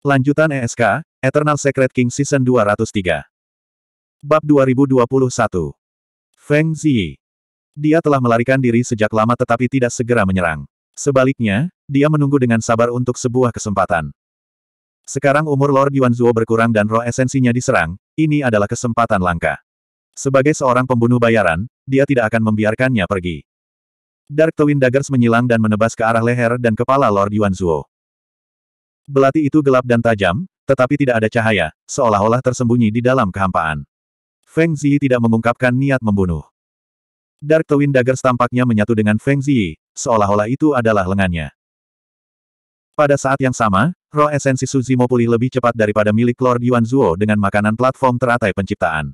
Lanjutan ESK, Eternal Secret King Season 203. Bab 2021. Feng Ziyi. Dia telah melarikan diri sejak lama tetapi tidak segera menyerang. Sebaliknya, dia menunggu dengan sabar untuk sebuah kesempatan. Sekarang umur Lord Yuan Zuo berkurang dan roh esensinya diserang, ini adalah kesempatan langka. Sebagai seorang pembunuh bayaran, dia tidak akan membiarkannya pergi. Dark Twin Daggers menyilang dan menebas ke arah leher dan kepala Lord Yuan Zuo. Belati itu gelap dan tajam, tetapi tidak ada cahaya, seolah-olah tersembunyi di dalam kehampaan. Feng Ziyi tidak mengungkapkan niat membunuh. Dark Twin Daggers tampaknya menyatu dengan Feng Ziyi, seolah-olah itu adalah lengannya. Pada saat yang sama, roh esensi Suzimo pulih lebih cepat daripada milik Lord Yuan Zuo dengan makanan platform teratai penciptaan.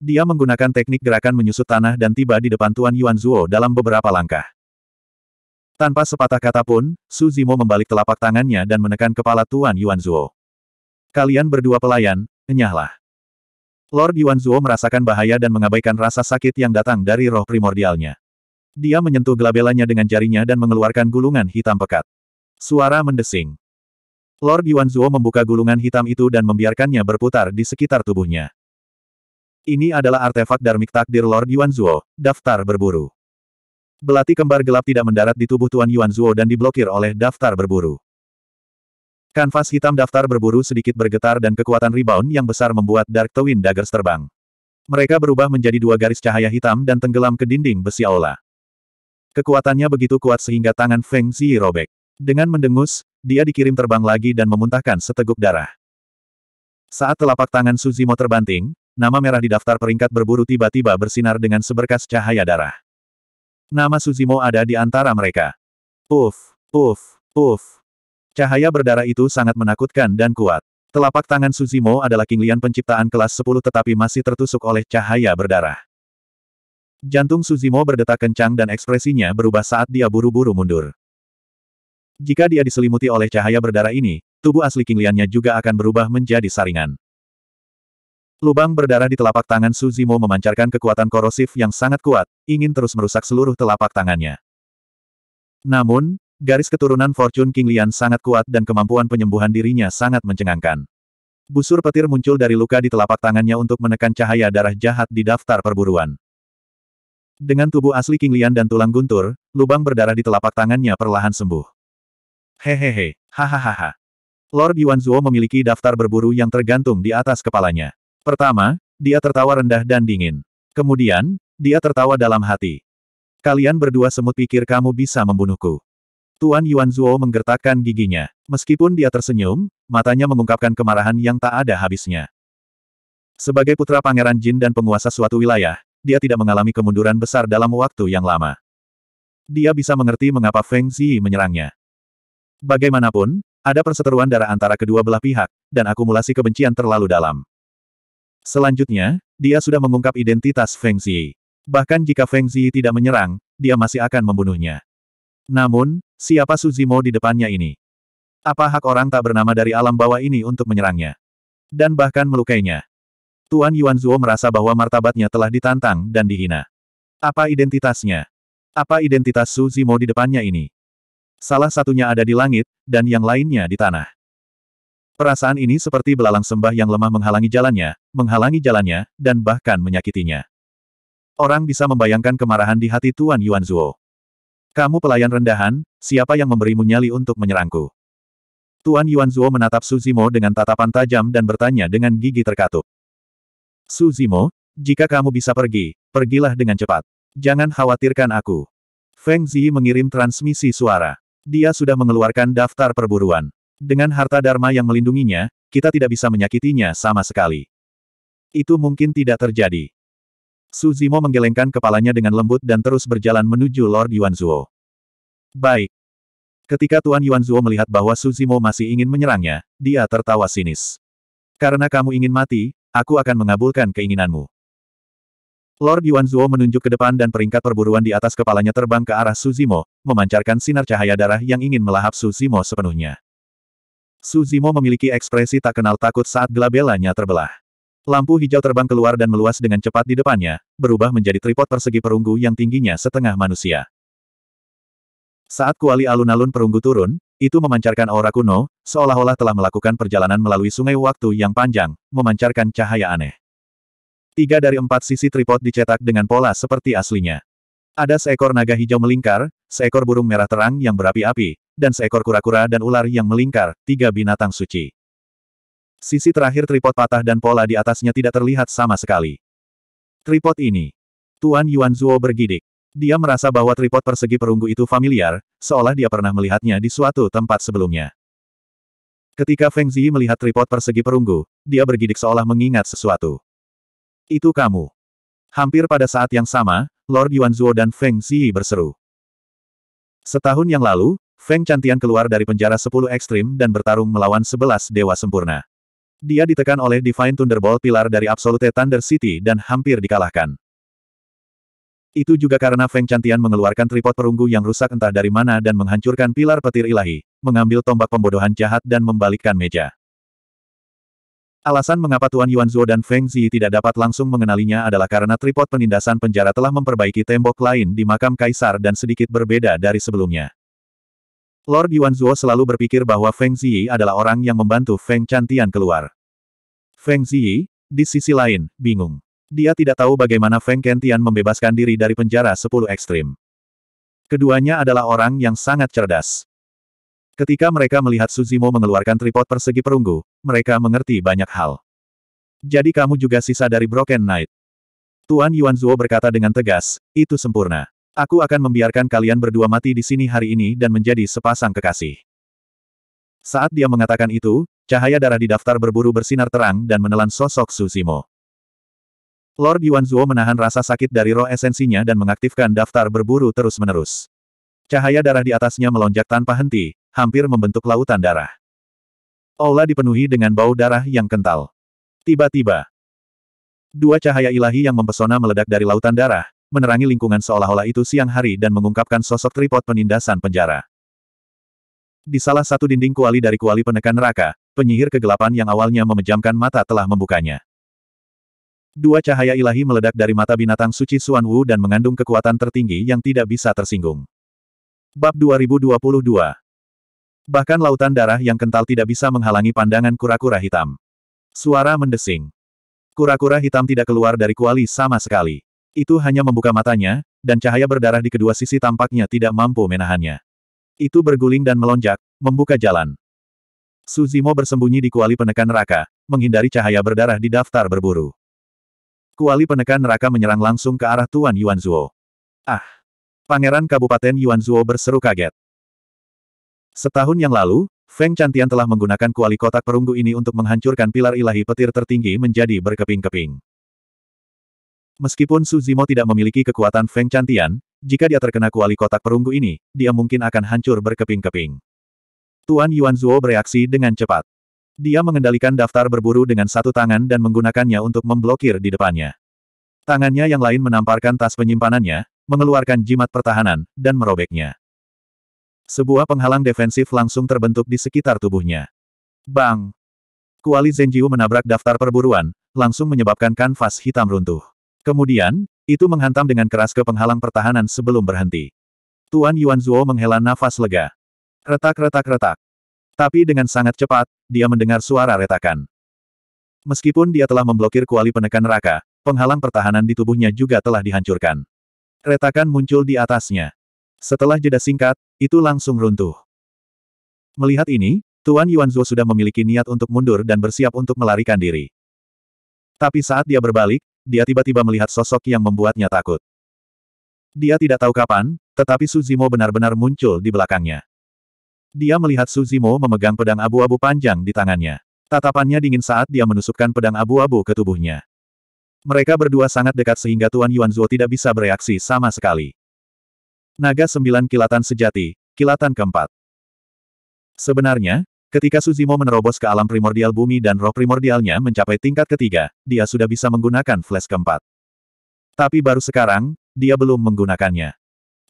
Dia menggunakan teknik gerakan menyusut tanah dan tiba di depan Tuan Yuan Zuo dalam beberapa langkah. Tanpa sepatah kata pun, Su Zimo membalik telapak tangannya dan menekan kepala Tuan Yuan Zuo. Kalian berdua pelayan, enyahlah. Lord Yuan Zuo merasakan bahaya dan mengabaikan rasa sakit yang datang dari roh primordialnya. Dia menyentuh gelabelanya dengan jarinya dan mengeluarkan gulungan hitam pekat. Suara mendesing. Lord Yuan Zuo membuka gulungan hitam itu dan membiarkannya berputar di sekitar tubuhnya. Ini adalah artefak darmik takdir Lord Yuan Zuo, daftar berburu. Belati kembar gelap tidak mendarat di tubuh Tuan Yuan Zuo dan diblokir oleh daftar berburu. Kanvas hitam daftar berburu sedikit bergetar dan kekuatan rebound yang besar membuat Dark Twin Daggers terbang. Mereka berubah menjadi dua garis cahaya hitam dan tenggelam ke dinding besi aula. Kekuatannya begitu kuat sehingga tangan Feng Zi robek. Dengan mendengus, dia dikirim terbang lagi dan memuntahkan seteguk darah. Saat telapak tangan Suzimo terbanting, nama merah di daftar peringkat berburu tiba-tiba bersinar dengan seberkas cahaya darah. Nama Suzimo ada di antara mereka. Uf, uf, uf. Cahaya berdarah itu sangat menakutkan dan kuat. Telapak tangan Suzimo adalah kinglian penciptaan kelas 10 tetapi masih tertusuk oleh cahaya berdarah. Jantung Suzimo berdetak kencang dan ekspresinya berubah saat dia buru-buru mundur. Jika dia diselimuti oleh cahaya berdarah ini, tubuh asli kingliannya juga akan berubah menjadi saringan. Lubang berdarah di telapak tangan Suzimo memancarkan kekuatan korosif yang sangat kuat, ingin terus merusak seluruh telapak tangannya. Namun, garis keturunan Fortune King Lian sangat kuat dan kemampuan penyembuhan dirinya sangat mencengangkan. Busur petir muncul dari luka di telapak tangannya untuk menekan cahaya darah jahat di daftar perburuan. Dengan tubuh asli King Lian dan tulang guntur, lubang berdarah di telapak tangannya perlahan sembuh. Hehehe, hahaha. Lord Yuan Zuo memiliki daftar berburu yang tergantung di atas kepalanya. Pertama, dia tertawa rendah dan dingin. Kemudian, dia tertawa dalam hati. Kalian berdua semut pikir kamu bisa membunuhku. Tuan Yuan Zhuo menggertakkan giginya. Meskipun dia tersenyum, matanya mengungkapkan kemarahan yang tak ada habisnya. Sebagai putra Pangeran Jin dan penguasa suatu wilayah, dia tidak mengalami kemunduran besar dalam waktu yang lama. Dia bisa mengerti mengapa Feng Zi menyerangnya. Bagaimanapun, ada perseteruan darah antara kedua belah pihak, dan akumulasi kebencian terlalu dalam. Selanjutnya, dia sudah mengungkap identitas Feng Ziyi. Bahkan jika Feng Ziyi tidak menyerang, dia masih akan membunuhnya. Namun, siapa Suzimo di depannya ini? Apa hak orang tak bernama dari alam bawah ini untuk menyerangnya? Dan bahkan melukainya. Tuan Yuan Zuo merasa bahwa martabatnya telah ditantang dan dihina. Apa identitasnya? Apa identitas Suzimo di depannya ini? Salah satunya ada di langit, dan yang lainnya di tanah. Perasaan ini seperti belalang sembah yang lemah menghalangi jalannya, menghalangi jalannya, dan bahkan menyakitinya. Orang bisa membayangkan kemarahan di hati Tuan Yuan Zuo. Kamu pelayan rendahan, siapa yang memberimu nyali untuk menyerangku? Tuan Yuan Zuo menatap Su Zimo dengan tatapan tajam dan bertanya dengan gigi terkatup. Su Zimo, jika kamu bisa pergi, pergilah dengan cepat. Jangan khawatirkan aku. Feng Zi mengirim transmisi suara. Dia sudah mengeluarkan daftar perburuan. Dengan harta Dharma yang melindunginya, kita tidak bisa menyakitinya sama sekali. Itu mungkin tidak terjadi. Suzimo menggelengkan kepalanya dengan lembut dan terus berjalan menuju Lord Yuanzuo. Baik. Ketika Tuan Yuanzuo melihat bahwa Suzimo masih ingin menyerangnya, dia tertawa sinis. Karena kamu ingin mati, aku akan mengabulkan keinginanmu. Lord Yuanzuo menunjuk ke depan dan peringkat perburuan di atas kepalanya terbang ke arah Suzimo, memancarkan sinar cahaya darah yang ingin melahap Suzimo sepenuhnya. Suzimo memiliki ekspresi tak kenal takut saat gelabelanya terbelah. Lampu hijau terbang keluar dan meluas dengan cepat di depannya, berubah menjadi tripod persegi perunggu yang tingginya setengah manusia. Saat kuali alun-alun perunggu turun, itu memancarkan aura kuno, seolah-olah telah melakukan perjalanan melalui sungai waktu yang panjang, memancarkan cahaya aneh. Tiga dari empat sisi tripod dicetak dengan pola seperti aslinya. Ada seekor naga hijau melingkar, seekor burung merah terang yang berapi-api, dan seekor kura-kura dan ular yang melingkar, tiga binatang suci. Sisi terakhir tripod patah dan pola di atasnya tidak terlihat sama sekali. Tripod ini. Tuan Yuan Zuo bergidik. Dia merasa bahwa tripod persegi perunggu itu familiar, seolah dia pernah melihatnya di suatu tempat sebelumnya. Ketika Feng Zi melihat tripod persegi perunggu, dia bergidik seolah mengingat sesuatu. Itu kamu. Hampir pada saat yang sama, Lord Yuan Zuo dan Feng Zi berseru. Setahun yang lalu, Feng Cantian keluar dari penjara sepuluh ekstrim dan bertarung melawan sebelas dewa sempurna. Dia ditekan oleh Divine Thunderbolt pilar dari Absolute Thunder City dan hampir dikalahkan. Itu juga karena Feng Cantian mengeluarkan tripod perunggu yang rusak entah dari mana dan menghancurkan pilar petir ilahi, mengambil tombak pembodohan jahat dan membalikkan meja. Alasan mengapa Tuan Yuan Zhuo dan Feng Zi tidak dapat langsung mengenalinya adalah karena tripod penindasan penjara telah memperbaiki tembok lain di makam kaisar dan sedikit berbeda dari sebelumnya. Lord Yuan Zuo selalu berpikir bahwa Feng Ziyi adalah orang yang membantu Feng Chantian keluar. Feng Ziyi, di sisi lain, bingung. Dia tidak tahu bagaimana Feng Kentian membebaskan diri dari penjara sepuluh ekstrim. Keduanya adalah orang yang sangat cerdas. Ketika mereka melihat Suzimo mengeluarkan tripod persegi perunggu, mereka mengerti banyak hal. Jadi kamu juga sisa dari Broken Knight. Tuan Yuan Zuo berkata dengan tegas, itu sempurna. Aku akan membiarkan kalian berdua mati di sini hari ini dan menjadi sepasang kekasih. Saat dia mengatakan itu, cahaya darah di daftar berburu bersinar terang dan menelan sosok Suzimo. Lord Yuan Zuo menahan rasa sakit dari roh esensinya dan mengaktifkan daftar berburu terus-menerus. Cahaya darah di atasnya melonjak tanpa henti, hampir membentuk lautan darah. Aula dipenuhi dengan bau darah yang kental. Tiba-tiba, dua cahaya ilahi yang mempesona meledak dari lautan darah, menerangi lingkungan seolah-olah itu siang hari dan mengungkapkan sosok tripod penindasan penjara. Di salah satu dinding kuali dari kuali penekan neraka, penyihir kegelapan yang awalnya memejamkan mata telah membukanya. Dua cahaya ilahi meledak dari mata binatang suci Suan Wu dan mengandung kekuatan tertinggi yang tidak bisa tersinggung. Bab 2022 Bahkan lautan darah yang kental tidak bisa menghalangi pandangan kura-kura hitam. Suara mendesing. Kura-kura hitam tidak keluar dari kuali sama sekali. Itu hanya membuka matanya, dan cahaya berdarah di kedua sisi tampaknya tidak mampu menahannya. Itu berguling dan melonjak, membuka jalan. Suzimo bersembunyi di kuali penekan neraka, menghindari cahaya berdarah di daftar berburu. Kuali penekan neraka menyerang langsung ke arah Tuan Yuanzuo. Ah! Pangeran Kabupaten Yuanzuo berseru kaget. Setahun yang lalu, Feng Cantian telah menggunakan kuali kotak perunggu ini untuk menghancurkan pilar ilahi petir tertinggi menjadi berkeping-keping. Meskipun Suzimo tidak memiliki kekuatan Feng Cantian, jika dia terkena kuali kotak perunggu ini, dia mungkin akan hancur berkeping-keping. Tuan Yuan Zuo bereaksi dengan cepat. Dia mengendalikan daftar berburu dengan satu tangan dan menggunakannya untuk memblokir di depannya. Tangannya yang lain menamparkan tas penyimpanannya, mengeluarkan jimat pertahanan, dan merobeknya. Sebuah penghalang defensif langsung terbentuk di sekitar tubuhnya. Bang! Kuali Zenjiu menabrak daftar perburuan, langsung menyebabkan kanvas hitam runtuh. Kemudian, itu menghantam dengan keras ke penghalang pertahanan sebelum berhenti. Tuan Yuan Zuo menghela nafas lega. Retak-retak-retak. Tapi dengan sangat cepat, dia mendengar suara retakan. Meskipun dia telah memblokir kuali penekan raka, penghalang pertahanan di tubuhnya juga telah dihancurkan. Retakan muncul di atasnya. Setelah jeda singkat, itu langsung runtuh. Melihat ini, Tuan Yuan Zhuo sudah memiliki niat untuk mundur dan bersiap untuk melarikan diri. Tapi saat dia berbalik, dia tiba-tiba melihat sosok yang membuatnya takut. Dia tidak tahu kapan, tetapi Suzimo benar-benar muncul di belakangnya. Dia melihat Suzimo memegang pedang abu-abu panjang di tangannya. Tatapannya dingin saat dia menusukkan pedang abu-abu ke tubuhnya. Mereka berdua sangat dekat sehingga Tuan Yuanzuo tidak bisa bereaksi sama sekali. Naga sembilan kilatan sejati, kilatan keempat. Sebenarnya, Ketika Suzimo menerobos ke alam primordial bumi dan roh primordialnya mencapai tingkat ketiga, dia sudah bisa menggunakan flash keempat. Tapi baru sekarang, dia belum menggunakannya.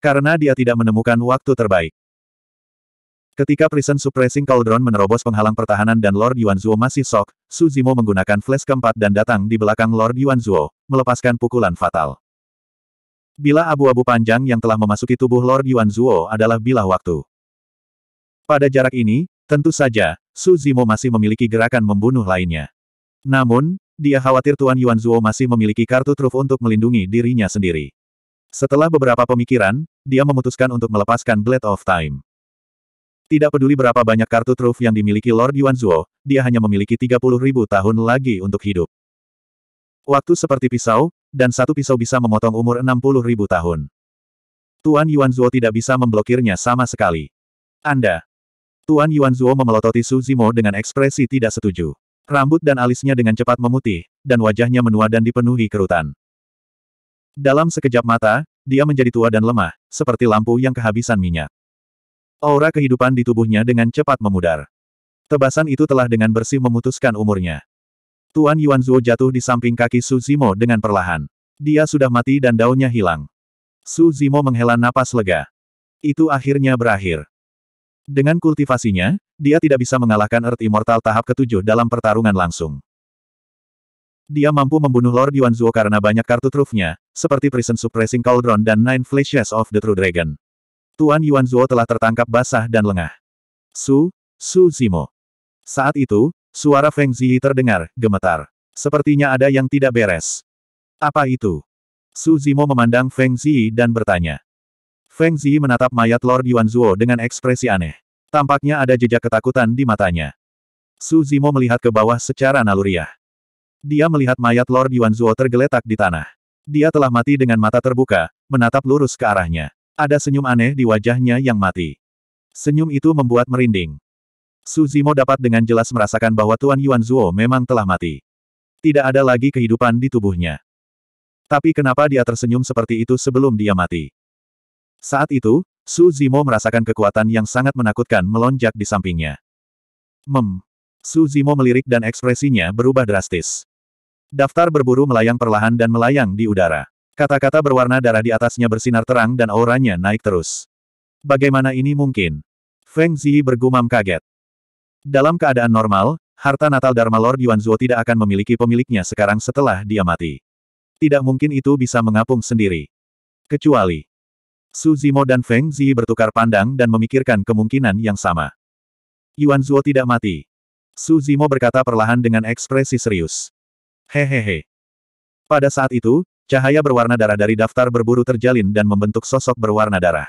Karena dia tidak menemukan waktu terbaik. Ketika Prison Suppressing Cauldron menerobos penghalang pertahanan dan Lord Yuanzuo masih sok, Suzimo menggunakan flash keempat dan datang di belakang Lord Yuanzuo, melepaskan pukulan fatal. Bila abu-abu panjang yang telah memasuki tubuh Lord Yuanzuo adalah bilah waktu. Pada jarak ini, Tentu saja, Su Zimo masih memiliki gerakan membunuh lainnya. Namun, dia khawatir Tuan Yuan Zuo masih memiliki kartu truf untuk melindungi dirinya sendiri. Setelah beberapa pemikiran, dia memutuskan untuk melepaskan Blade of Time. Tidak peduli berapa banyak kartu truf yang dimiliki Lord Yuan Zuo, dia hanya memiliki 30 ribu tahun lagi untuk hidup. Waktu seperti pisau, dan satu pisau bisa memotong umur 60 ribu tahun. Tuan Yuan Zuo tidak bisa memblokirnya sama sekali. Anda, Tuan Yuan Zuo memelototi Su Zimo dengan ekspresi tidak setuju. Rambut dan alisnya dengan cepat memutih, dan wajahnya menua dan dipenuhi kerutan. Dalam sekejap mata, dia menjadi tua dan lemah, seperti lampu yang kehabisan minyak. Aura kehidupan di tubuhnya dengan cepat memudar. Tebasan itu telah dengan bersih memutuskan umurnya. Tuan Yuan Zuo jatuh di samping kaki Su Zimo dengan perlahan. Dia sudah mati dan daunnya hilang. Su Zimo menghela napas lega. Itu akhirnya berakhir. Dengan kultivasinya, dia tidak bisa mengalahkan Earth Immortal tahap ketujuh dalam pertarungan langsung. Dia mampu membunuh Lord Yuanzuo karena banyak kartu trufnya, seperti Prison Suppressing Cauldron dan Nine Flashes of the True Dragon. Tuan Yuanzuo telah tertangkap basah dan lengah. Su, Su Zimo. Saat itu, suara Feng Ziyi terdengar, gemetar. Sepertinya ada yang tidak beres. Apa itu? Su Zimo memandang Feng Ziyi dan bertanya. Feng Zi menatap mayat Lord Yuan Zuo dengan ekspresi aneh. Tampaknya ada jejak ketakutan di matanya. Su Zimo melihat ke bawah secara naluriah. Dia melihat mayat Lord Yuan Zuo tergeletak di tanah. Dia telah mati dengan mata terbuka, menatap lurus ke arahnya. Ada senyum aneh di wajahnya yang mati. Senyum itu membuat merinding. Su Zimo dapat dengan jelas merasakan bahwa Tuan Yuan Zuo memang telah mati. Tidak ada lagi kehidupan di tubuhnya. Tapi kenapa dia tersenyum seperti itu sebelum dia mati? Saat itu, Su Zimo merasakan kekuatan yang sangat menakutkan melonjak di sampingnya. Mem. Su Zimo melirik dan ekspresinya berubah drastis. Daftar berburu melayang perlahan dan melayang di udara. Kata-kata berwarna darah di atasnya bersinar terang dan auranya naik terus. Bagaimana ini mungkin? Feng Zi bergumam kaget. Dalam keadaan normal, harta Natal Dharma Lord Yuan Zuo tidak akan memiliki pemiliknya sekarang setelah dia mati. Tidak mungkin itu bisa mengapung sendiri. Kecuali, Su Zimo dan Feng Zi bertukar pandang dan memikirkan kemungkinan yang sama. Yuan Zuo tidak mati. Su Zimo berkata perlahan dengan ekspresi serius. Hehehe. Pada saat itu, cahaya berwarna darah dari daftar berburu terjalin dan membentuk sosok berwarna darah.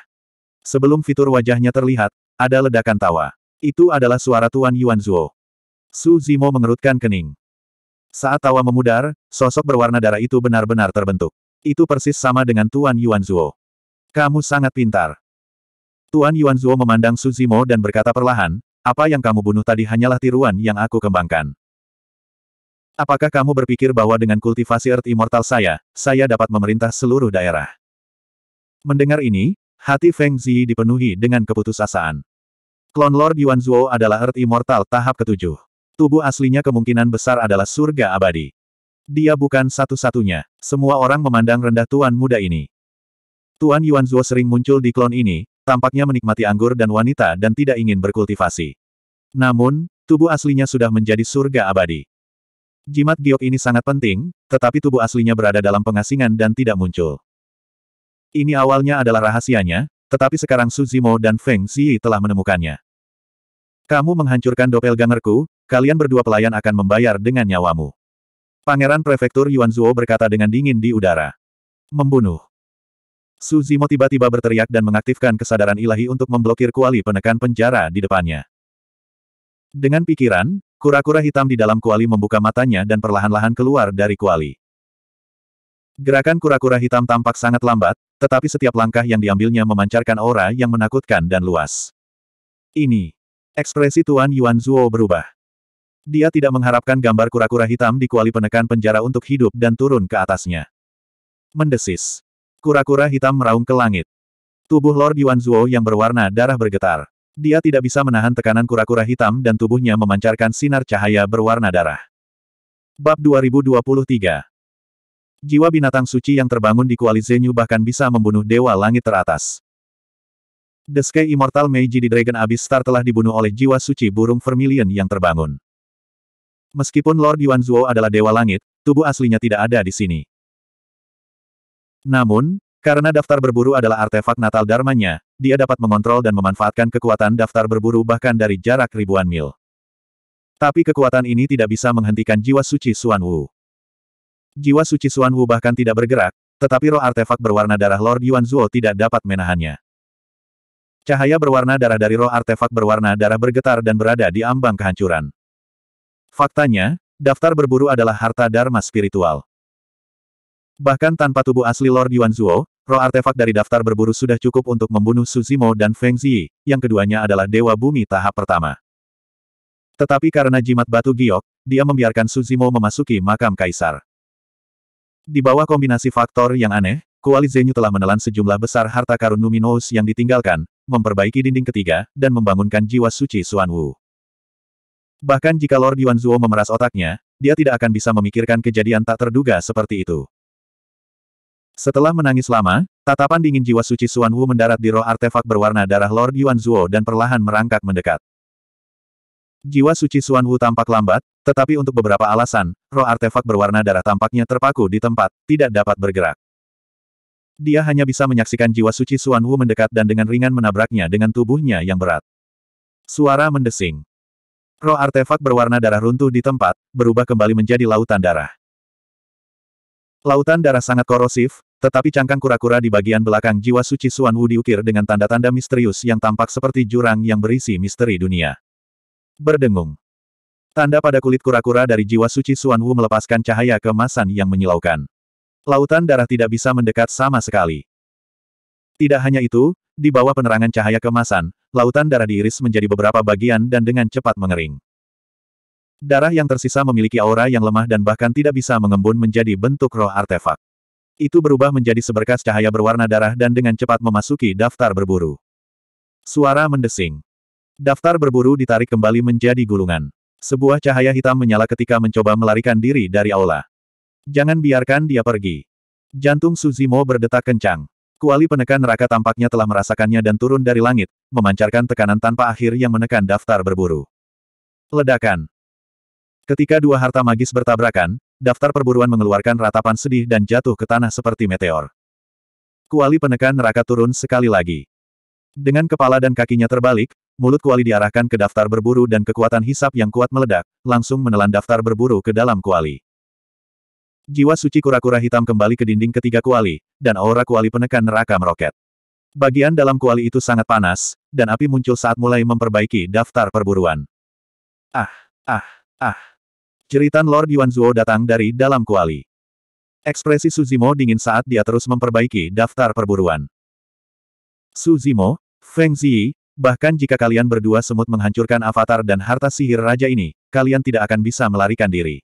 Sebelum fitur wajahnya terlihat, ada ledakan tawa. Itu adalah suara Tuan Yuan Zuo. Su Zimo mengerutkan kening. Saat tawa memudar, sosok berwarna darah itu benar-benar terbentuk. Itu persis sama dengan Tuan Yuan Zuo. Kamu sangat pintar. Tuan Yuan Zuo memandang Zimo dan berkata perlahan, apa yang kamu bunuh tadi hanyalah tiruan yang aku kembangkan. Apakah kamu berpikir bahwa dengan kultivasi Earth Immortal saya, saya dapat memerintah seluruh daerah? Mendengar ini, hati Feng Zi dipenuhi dengan keputusasaan. Klon Lord Yuan Zuo adalah Earth Immortal tahap ketujuh. Tubuh aslinya kemungkinan besar adalah surga abadi. Dia bukan satu-satunya. Semua orang memandang rendah tuan muda ini. Tuan Yuan Zuo sering muncul di klon ini, tampaknya menikmati anggur dan wanita dan tidak ingin berkultivasi. Namun, tubuh aslinya sudah menjadi surga abadi. Jimat giok ini sangat penting, tetapi tubuh aslinya berada dalam pengasingan dan tidak muncul. Ini awalnya adalah rahasianya, tetapi sekarang Su Zimo dan Feng Xi telah menemukannya. Kamu menghancurkan doppelgangerku, kalian berdua pelayan akan membayar dengan nyawamu. Pangeran Prefektur Yuan Zuo berkata dengan dingin di udara. Membunuh. Suzimo tiba-tiba berteriak dan mengaktifkan kesadaran ilahi untuk memblokir kuali penekan penjara di depannya. Dengan pikiran, kura-kura hitam di dalam kuali membuka matanya dan perlahan-lahan keluar dari kuali. Gerakan kura-kura hitam tampak sangat lambat, tetapi setiap langkah yang diambilnya memancarkan aura yang menakutkan dan luas. Ini. Ekspresi Tuan Yuan Zuo berubah. Dia tidak mengharapkan gambar kura-kura hitam di kuali penekan penjara untuk hidup dan turun ke atasnya. Mendesis. Kura-kura hitam meraung ke langit. Tubuh Lord Yuan Zhuo yang berwarna darah bergetar. Dia tidak bisa menahan tekanan kura-kura hitam dan tubuhnya memancarkan sinar cahaya berwarna darah. Bab 2023 Jiwa binatang suci yang terbangun di Kuali Zenyu bahkan bisa membunuh dewa langit teratas. The Sky Immortal Meiji di Dragon Abyss Star telah dibunuh oleh jiwa suci burung vermilion yang terbangun. Meskipun Lord Yuan Zhuo adalah dewa langit, tubuh aslinya tidak ada di sini. Namun, karena daftar berburu adalah artefak natal dharmanya, dia dapat mengontrol dan memanfaatkan kekuatan daftar berburu bahkan dari jarak ribuan mil. Tapi kekuatan ini tidak bisa menghentikan jiwa suci Suan Wu. Jiwa suci Suan Wu bahkan tidak bergerak, tetapi roh artefak berwarna darah Lord Yuan Zuo tidak dapat menahannya. Cahaya berwarna darah dari roh artefak berwarna darah bergetar dan berada di ambang kehancuran. Faktanya, daftar berburu adalah harta dharma spiritual. Bahkan tanpa tubuh asli Lord Yuan Zuo, roh artefak dari daftar berburu sudah cukup untuk membunuh Suzimo dan Feng Ziyi, yang keduanya adalah Dewa Bumi tahap pertama. Tetapi karena jimat batu giok, dia membiarkan Suzimo memasuki makam kaisar. Di bawah kombinasi faktor yang aneh, Kuali Zenyu telah menelan sejumlah besar harta karun Numinous yang ditinggalkan, memperbaiki dinding ketiga, dan membangunkan jiwa suci Suan Wu. Bahkan jika Lord Yuan Zuo memeras otaknya, dia tidak akan bisa memikirkan kejadian tak terduga seperti itu. Setelah menangis lama, tatapan dingin jiwa suci Suan Wu mendarat di roh artefak berwarna darah Lord Yuan Zuo dan perlahan merangkak mendekat. Jiwa suci Suan Wu tampak lambat, tetapi untuk beberapa alasan, roh artefak berwarna darah tampaknya terpaku di tempat, tidak dapat bergerak. Dia hanya bisa menyaksikan jiwa suci Suan Wu mendekat dan dengan ringan menabraknya dengan tubuhnya yang berat. Suara mendesing. Roh artefak berwarna darah runtuh di tempat, berubah kembali menjadi lautan darah. Lautan darah sangat korosif, tetapi cangkang kura-kura di bagian belakang jiwa suci Suan Wu diukir dengan tanda-tanda misterius yang tampak seperti jurang yang berisi misteri dunia. Berdengung. Tanda pada kulit kura-kura dari jiwa suci Suan Wu melepaskan cahaya kemasan yang menyilaukan. Lautan darah tidak bisa mendekat sama sekali. Tidak hanya itu, di bawah penerangan cahaya kemasan, lautan darah diiris menjadi beberapa bagian dan dengan cepat mengering. Darah yang tersisa memiliki aura yang lemah dan bahkan tidak bisa mengembun menjadi bentuk roh artefak. Itu berubah menjadi seberkas cahaya berwarna darah dan dengan cepat memasuki daftar berburu. Suara mendesing. Daftar berburu ditarik kembali menjadi gulungan. Sebuah cahaya hitam menyala ketika mencoba melarikan diri dari aula. Jangan biarkan dia pergi. Jantung Suzimo berdetak kencang. Kuali penekan neraka tampaknya telah merasakannya dan turun dari langit, memancarkan tekanan tanpa akhir yang menekan daftar berburu. Ledakan. Ketika dua harta magis bertabrakan, daftar perburuan mengeluarkan ratapan sedih dan jatuh ke tanah seperti meteor. Kuali penekan neraka turun sekali lagi. Dengan kepala dan kakinya terbalik, mulut kuali diarahkan ke daftar berburu dan kekuatan hisap yang kuat meledak, langsung menelan daftar berburu ke dalam kuali. Jiwa suci kura-kura hitam kembali ke dinding ketiga kuali, dan aura kuali penekan neraka meroket. Bagian dalam kuali itu sangat panas, dan api muncul saat mulai memperbaiki daftar perburuan. Ah, ah, ah. Jeritan Lord Yuanzuo datang dari dalam kuali. Ekspresi Suzimo dingin saat dia terus memperbaiki daftar perburuan. Suzimo, Feng Ziyi, bahkan jika kalian berdua semut menghancurkan avatar dan harta sihir raja ini, kalian tidak akan bisa melarikan diri.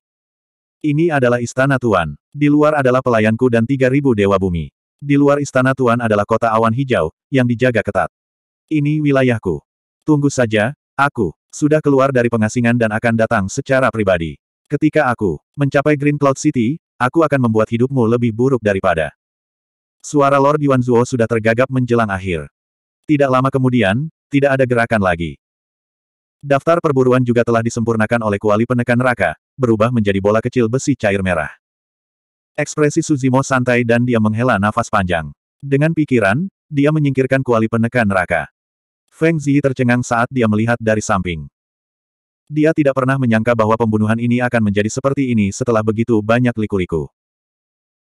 Ini adalah istana Tuan. Di luar adalah pelayanku dan 3.000 dewa bumi. Di luar istana Tuan adalah kota awan hijau, yang dijaga ketat. Ini wilayahku. Tunggu saja, aku, sudah keluar dari pengasingan dan akan datang secara pribadi. Ketika aku mencapai Green Cloud City, aku akan membuat hidupmu lebih buruk daripada. Suara Lord Yuan Zuo sudah tergagap menjelang akhir. Tidak lama kemudian, tidak ada gerakan lagi. Daftar perburuan juga telah disempurnakan oleh kuali penekan neraka, berubah menjadi bola kecil besi cair merah. Ekspresi Suzimo santai dan dia menghela nafas panjang. Dengan pikiran, dia menyingkirkan kuali penekan neraka. Feng Zi tercengang saat dia melihat dari samping. Dia tidak pernah menyangka bahwa pembunuhan ini akan menjadi seperti ini setelah begitu banyak liku-liku.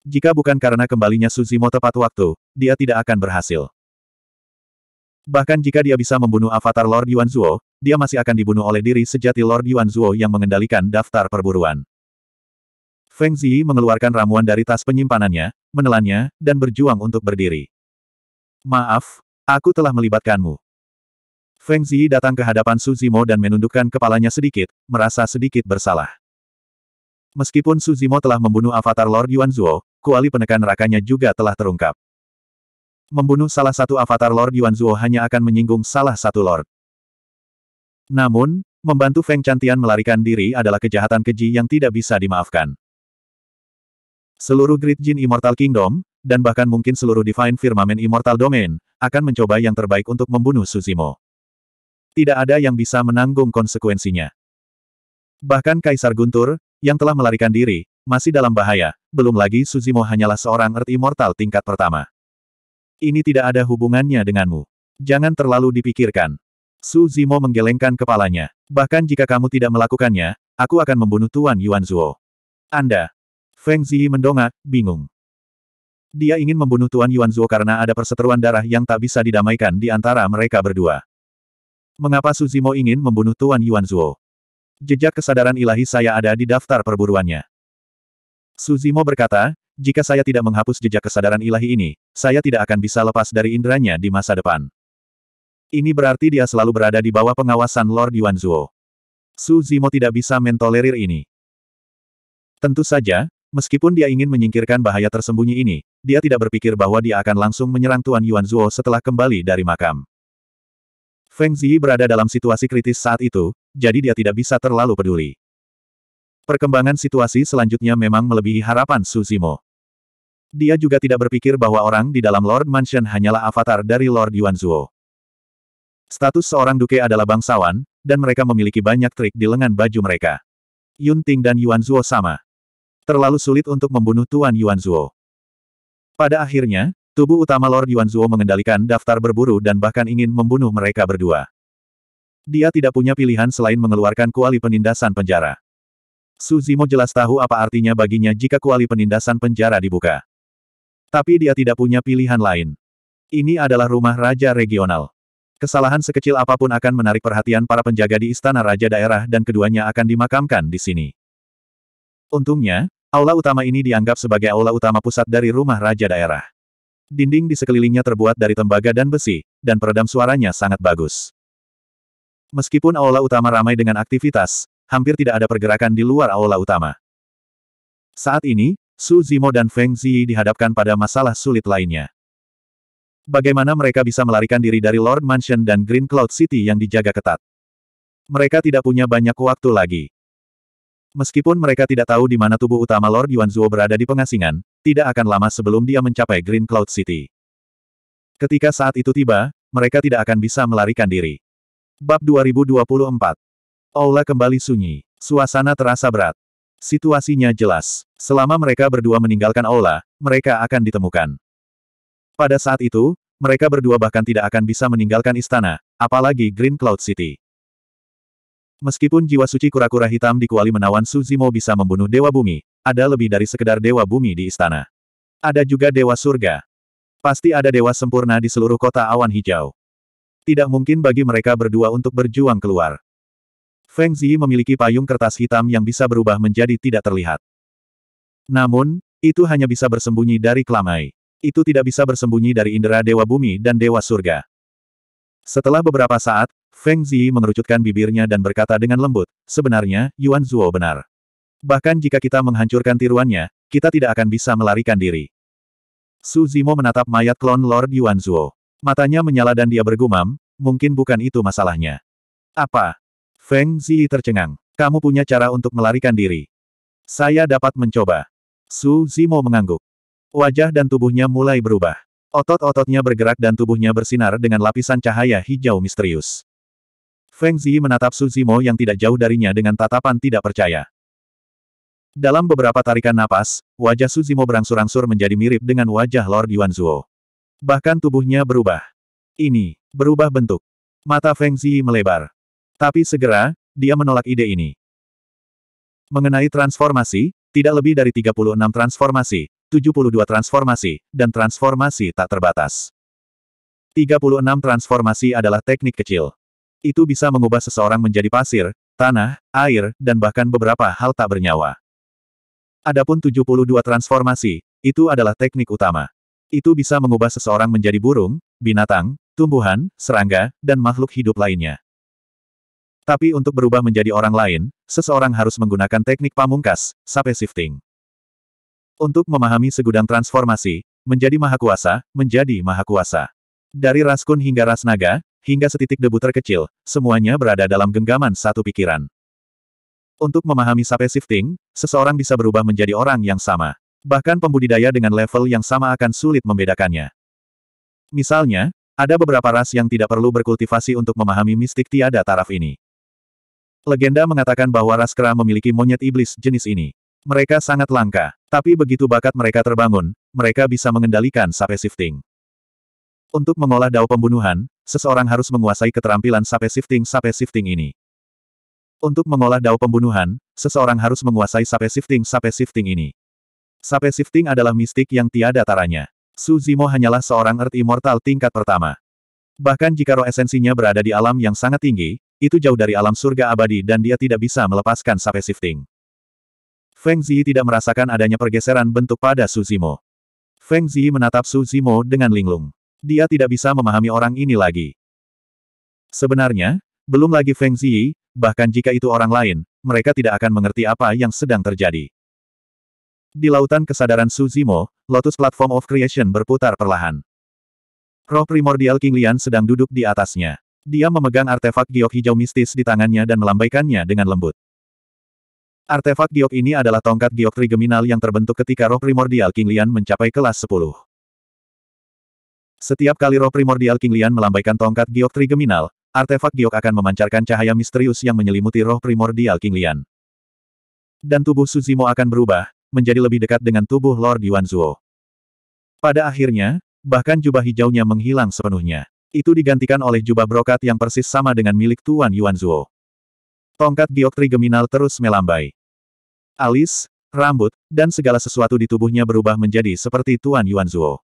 Jika bukan karena kembalinya Suzimo tepat waktu, dia tidak akan berhasil. Bahkan jika dia bisa membunuh avatar Lord Yuan Yuanzuo, dia masih akan dibunuh oleh diri sejati Lord Yuan Yuanzuo yang mengendalikan daftar perburuan. Feng Ziyi mengeluarkan ramuan dari tas penyimpanannya, menelannya, dan berjuang untuk berdiri. Maaf, aku telah melibatkanmu. Feng Zi datang ke hadapan Su Zimo dan menundukkan kepalanya sedikit, merasa sedikit bersalah. Meskipun Su Zimo telah membunuh avatar Lord Yuan Yuanzuo, kuali penekan rakanya juga telah terungkap. Membunuh salah satu avatar Lord Yuan Yuanzuo hanya akan menyinggung salah satu Lord. Namun, membantu Feng Cantian melarikan diri adalah kejahatan keji yang tidak bisa dimaafkan. Seluruh Great Jin Immortal Kingdom, dan bahkan mungkin seluruh Divine Firmament Immortal Domain, akan mencoba yang terbaik untuk membunuh Suzimo tidak ada yang bisa menanggung konsekuensinya. Bahkan Kaisar Guntur, yang telah melarikan diri, masih dalam bahaya, belum lagi Suzimo hanyalah seorang Earth Immortal tingkat pertama. Ini tidak ada hubungannya denganmu. Jangan terlalu dipikirkan. Suzimo menggelengkan kepalanya. Bahkan jika kamu tidak melakukannya, aku akan membunuh Tuan Yuan Zuo. Anda. Feng Ziyi mendongak, bingung. Dia ingin membunuh Tuan Yuan Zuo karena ada perseteruan darah yang tak bisa didamaikan di antara mereka berdua. Mengapa Suzimo ingin membunuh Tuan Yuan Zhuo? Jejak kesadaran ilahi saya ada di daftar perburuannya. Suzimo berkata, jika saya tidak menghapus jejak kesadaran ilahi ini, saya tidak akan bisa lepas dari inderanya di masa depan. Ini berarti dia selalu berada di bawah pengawasan Lord Yuan Zhuo. Suzimo tidak bisa mentolerir ini. Tentu saja, meskipun dia ingin menyingkirkan bahaya tersembunyi ini, dia tidak berpikir bahwa dia akan langsung menyerang Tuan Yuan Zhuo setelah kembali dari makam. Feng Zi berada dalam situasi kritis saat itu, jadi dia tidak bisa terlalu peduli. Perkembangan situasi selanjutnya memang melebihi harapan Su Zimo. Dia juga tidak berpikir bahwa orang di dalam Lord Mansion hanyalah avatar dari Lord Yuanzuo. Status seorang duke adalah bangsawan, dan mereka memiliki banyak trik di lengan baju mereka. Yun Ting dan Yuanzuo sama. Terlalu sulit untuk membunuh Tuan Yuan Pada akhirnya, Tubuh utama Lord Yuanzuo mengendalikan daftar berburu dan bahkan ingin membunuh mereka berdua. Dia tidak punya pilihan selain mengeluarkan kuali penindasan penjara. Su Zimo jelas tahu apa artinya baginya jika kuali penindasan penjara dibuka. Tapi dia tidak punya pilihan lain. Ini adalah rumah raja regional. Kesalahan sekecil apapun akan menarik perhatian para penjaga di istana raja daerah dan keduanya akan dimakamkan di sini. Untungnya, aula utama ini dianggap sebagai aula utama pusat dari rumah raja daerah. Dinding di sekelilingnya terbuat dari tembaga dan besi, dan peredam suaranya sangat bagus. Meskipun aula utama ramai dengan aktivitas, hampir tidak ada pergerakan di luar aula utama. Saat ini, Su Zimo dan Feng Ziyi dihadapkan pada masalah sulit lainnya. Bagaimana mereka bisa melarikan diri dari Lord Mansion dan Green Cloud City yang dijaga ketat? Mereka tidak punya banyak waktu lagi. Meskipun mereka tidak tahu di mana tubuh utama Lord Yuan Yuanzuo berada di pengasingan, tidak akan lama sebelum dia mencapai Green Cloud City. Ketika saat itu tiba, mereka tidak akan bisa melarikan diri. Bab 2024 Aula kembali sunyi. Suasana terasa berat. Situasinya jelas. Selama mereka berdua meninggalkan aula, mereka akan ditemukan. Pada saat itu, mereka berdua bahkan tidak akan bisa meninggalkan istana, apalagi Green Cloud City. Meskipun jiwa suci kura-kura hitam di kuali menawan Suzimo bisa membunuh Dewa Bumi, ada lebih dari sekedar Dewa Bumi di istana. Ada juga Dewa Surga. Pasti ada Dewa Sempurna di seluruh kota awan hijau. Tidak mungkin bagi mereka berdua untuk berjuang keluar. Feng Zi memiliki payung kertas hitam yang bisa berubah menjadi tidak terlihat. Namun, itu hanya bisa bersembunyi dari kelamai. Itu tidak bisa bersembunyi dari indera Dewa Bumi dan Dewa Surga. Setelah beberapa saat, Feng Zi mengerucutkan bibirnya dan berkata dengan lembut, sebenarnya, Yuan Zuo benar. Bahkan jika kita menghancurkan tiruannya, kita tidak akan bisa melarikan diri. Su Zimo menatap mayat klon Lord Yuan Zuo. Matanya menyala dan dia bergumam, mungkin bukan itu masalahnya. Apa? Feng Zi tercengang. Kamu punya cara untuk melarikan diri. Saya dapat mencoba. Su Zimo mengangguk. Wajah dan tubuhnya mulai berubah. Otot-ototnya bergerak dan tubuhnya bersinar dengan lapisan cahaya hijau misterius. Feng Zi menatap Su Zimo yang tidak jauh darinya dengan tatapan tidak percaya. Dalam beberapa tarikan napas, wajah Su Zimo berangsur-angsur menjadi mirip dengan wajah Lord Yuan Zhuo. Bahkan tubuhnya berubah. Ini, berubah bentuk. Mata Feng Zi melebar. Tapi segera, dia menolak ide ini. Mengenai transformasi, tidak lebih dari 36 transformasi, 72 transformasi, dan transformasi tak terbatas. 36 transformasi adalah teknik kecil itu bisa mengubah seseorang menjadi pasir, tanah, air, dan bahkan beberapa hal tak bernyawa. Adapun 72 transformasi, itu adalah teknik utama. Itu bisa mengubah seseorang menjadi burung, binatang, tumbuhan, serangga, dan makhluk hidup lainnya. Tapi untuk berubah menjadi orang lain, seseorang harus menggunakan teknik pamungkas, sape shifting. Untuk memahami segudang transformasi, menjadi mahakuasa, menjadi mahakuasa. Dari raskun hingga ras naga, hingga setitik debu terkecil, semuanya berada dalam genggaman satu pikiran. Untuk memahami sape shifting, seseorang bisa berubah menjadi orang yang sama. Bahkan pembudidaya dengan level yang sama akan sulit membedakannya. Misalnya, ada beberapa ras yang tidak perlu berkultivasi untuk memahami mistik tiada taraf ini. Legenda mengatakan bahwa ras kera memiliki monyet iblis jenis ini. Mereka sangat langka, tapi begitu bakat mereka terbangun, mereka bisa mengendalikan sape shifting. Untuk mengolah dao pembunuhan, seseorang harus menguasai keterampilan sape shifting sape shifting ini. Untuk mengolah dao pembunuhan, seseorang harus menguasai sape shifting sape shifting ini. Sape shifting adalah mistik yang tiada taranya. Su Zimo hanyalah seorang Earth Immortal tingkat pertama. Bahkan jika roh esensinya berada di alam yang sangat tinggi, itu jauh dari alam surga abadi dan dia tidak bisa melepaskan sape shifting. Feng Ziyi tidak merasakan adanya pergeseran bentuk pada Su Zimo. Feng Ziyi menatap Su Zimo dengan linglung. Dia tidak bisa memahami orang ini lagi. Sebenarnya, belum lagi Feng Ziyi, bahkan jika itu orang lain, mereka tidak akan mengerti apa yang sedang terjadi. Di lautan kesadaran Suzimo, Lotus Platform of Creation berputar perlahan. Roh primordial King Lian sedang duduk di atasnya. Dia memegang artefak giok hijau mistis di tangannya dan melambaikannya dengan lembut. Artefak giok ini adalah tongkat giok trigeminal yang terbentuk ketika roh primordial King Lian mencapai kelas 10. Setiap kali roh primordial King Lian melambaikan tongkat giok trigeminal, artefak giok akan memancarkan cahaya misterius yang menyelimuti roh primordial King Lian. Dan tubuh Suzimo akan berubah, menjadi lebih dekat dengan tubuh Lord Yuan Zhuo. Pada akhirnya, bahkan jubah hijaunya menghilang sepenuhnya. Itu digantikan oleh jubah brokat yang persis sama dengan milik Tuan Yuan Zhuo. Tongkat giok trigeminal terus melambai. Alis, rambut, dan segala sesuatu di tubuhnya berubah menjadi seperti Tuan Yuan Zhuo.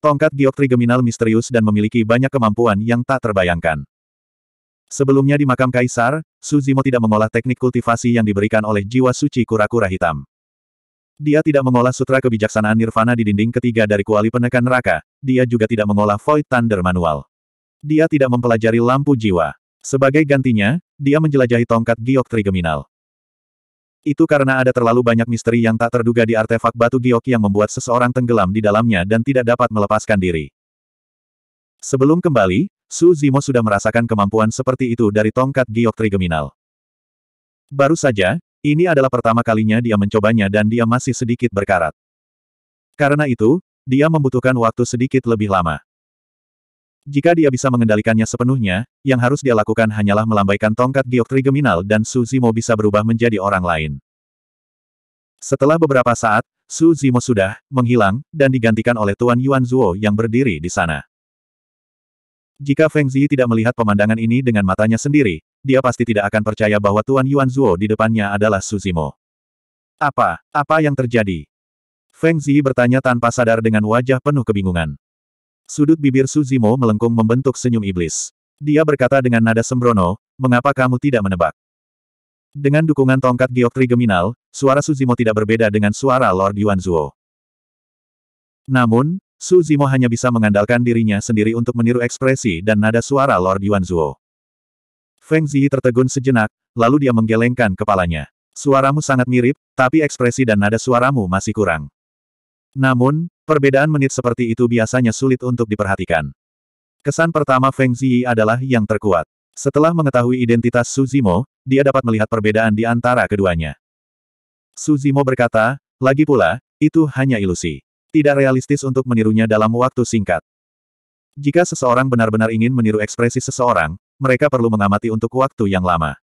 Tongkat giok trigeminal misterius dan memiliki banyak kemampuan yang tak terbayangkan. Sebelumnya di makam kaisar, Suzimo tidak mengolah teknik kultivasi yang diberikan oleh jiwa suci kura-kura hitam. Dia tidak mengolah sutra kebijaksanaan nirvana di dinding ketiga dari kuali penekan neraka, dia juga tidak mengolah void thunder manual. Dia tidak mempelajari lampu jiwa. Sebagai gantinya, dia menjelajahi tongkat giok trigeminal. Itu karena ada terlalu banyak misteri yang tak terduga di artefak batu giok yang membuat seseorang tenggelam di dalamnya dan tidak dapat melepaskan diri. Sebelum kembali, Su Zimo sudah merasakan kemampuan seperti itu dari tongkat giok trigeminal. Baru saja, ini adalah pertama kalinya dia mencobanya dan dia masih sedikit berkarat. Karena itu, dia membutuhkan waktu sedikit lebih lama. Jika dia bisa mengendalikannya sepenuhnya, yang harus dia lakukan hanyalah melambaikan tongkat giok trigeminal dan Su Zimo bisa berubah menjadi orang lain. Setelah beberapa saat, Su Zimo sudah menghilang, dan digantikan oleh Tuan Yuan Zuo yang berdiri di sana. Jika Feng Zi tidak melihat pemandangan ini dengan matanya sendiri, dia pasti tidak akan percaya bahwa Tuan Yuan Zuo di depannya adalah Su Zimo. Apa? Apa yang terjadi? Feng Zi bertanya tanpa sadar dengan wajah penuh kebingungan. Sudut bibir Suzimo melengkung membentuk senyum iblis. Dia berkata dengan nada sembrono, mengapa kamu tidak menebak? Dengan dukungan tongkat giok trigeminal, suara Suzimo tidak berbeda dengan suara Lord Yuan Zhuo. Namun, Suzimo hanya bisa mengandalkan dirinya sendiri untuk meniru ekspresi dan nada suara Lord Yuan Zhuo. Feng Ziyi tertegun sejenak, lalu dia menggelengkan kepalanya. Suaramu sangat mirip, tapi ekspresi dan nada suaramu masih kurang. Namun, perbedaan menit seperti itu biasanya sulit untuk diperhatikan. Kesan pertama Feng Ziyi adalah yang terkuat. Setelah mengetahui identitas Su Zimo, dia dapat melihat perbedaan di antara keduanya. Su Zimo berkata, lagi pula, itu hanya ilusi. Tidak realistis untuk menirunya dalam waktu singkat. Jika seseorang benar-benar ingin meniru ekspresi seseorang, mereka perlu mengamati untuk waktu yang lama.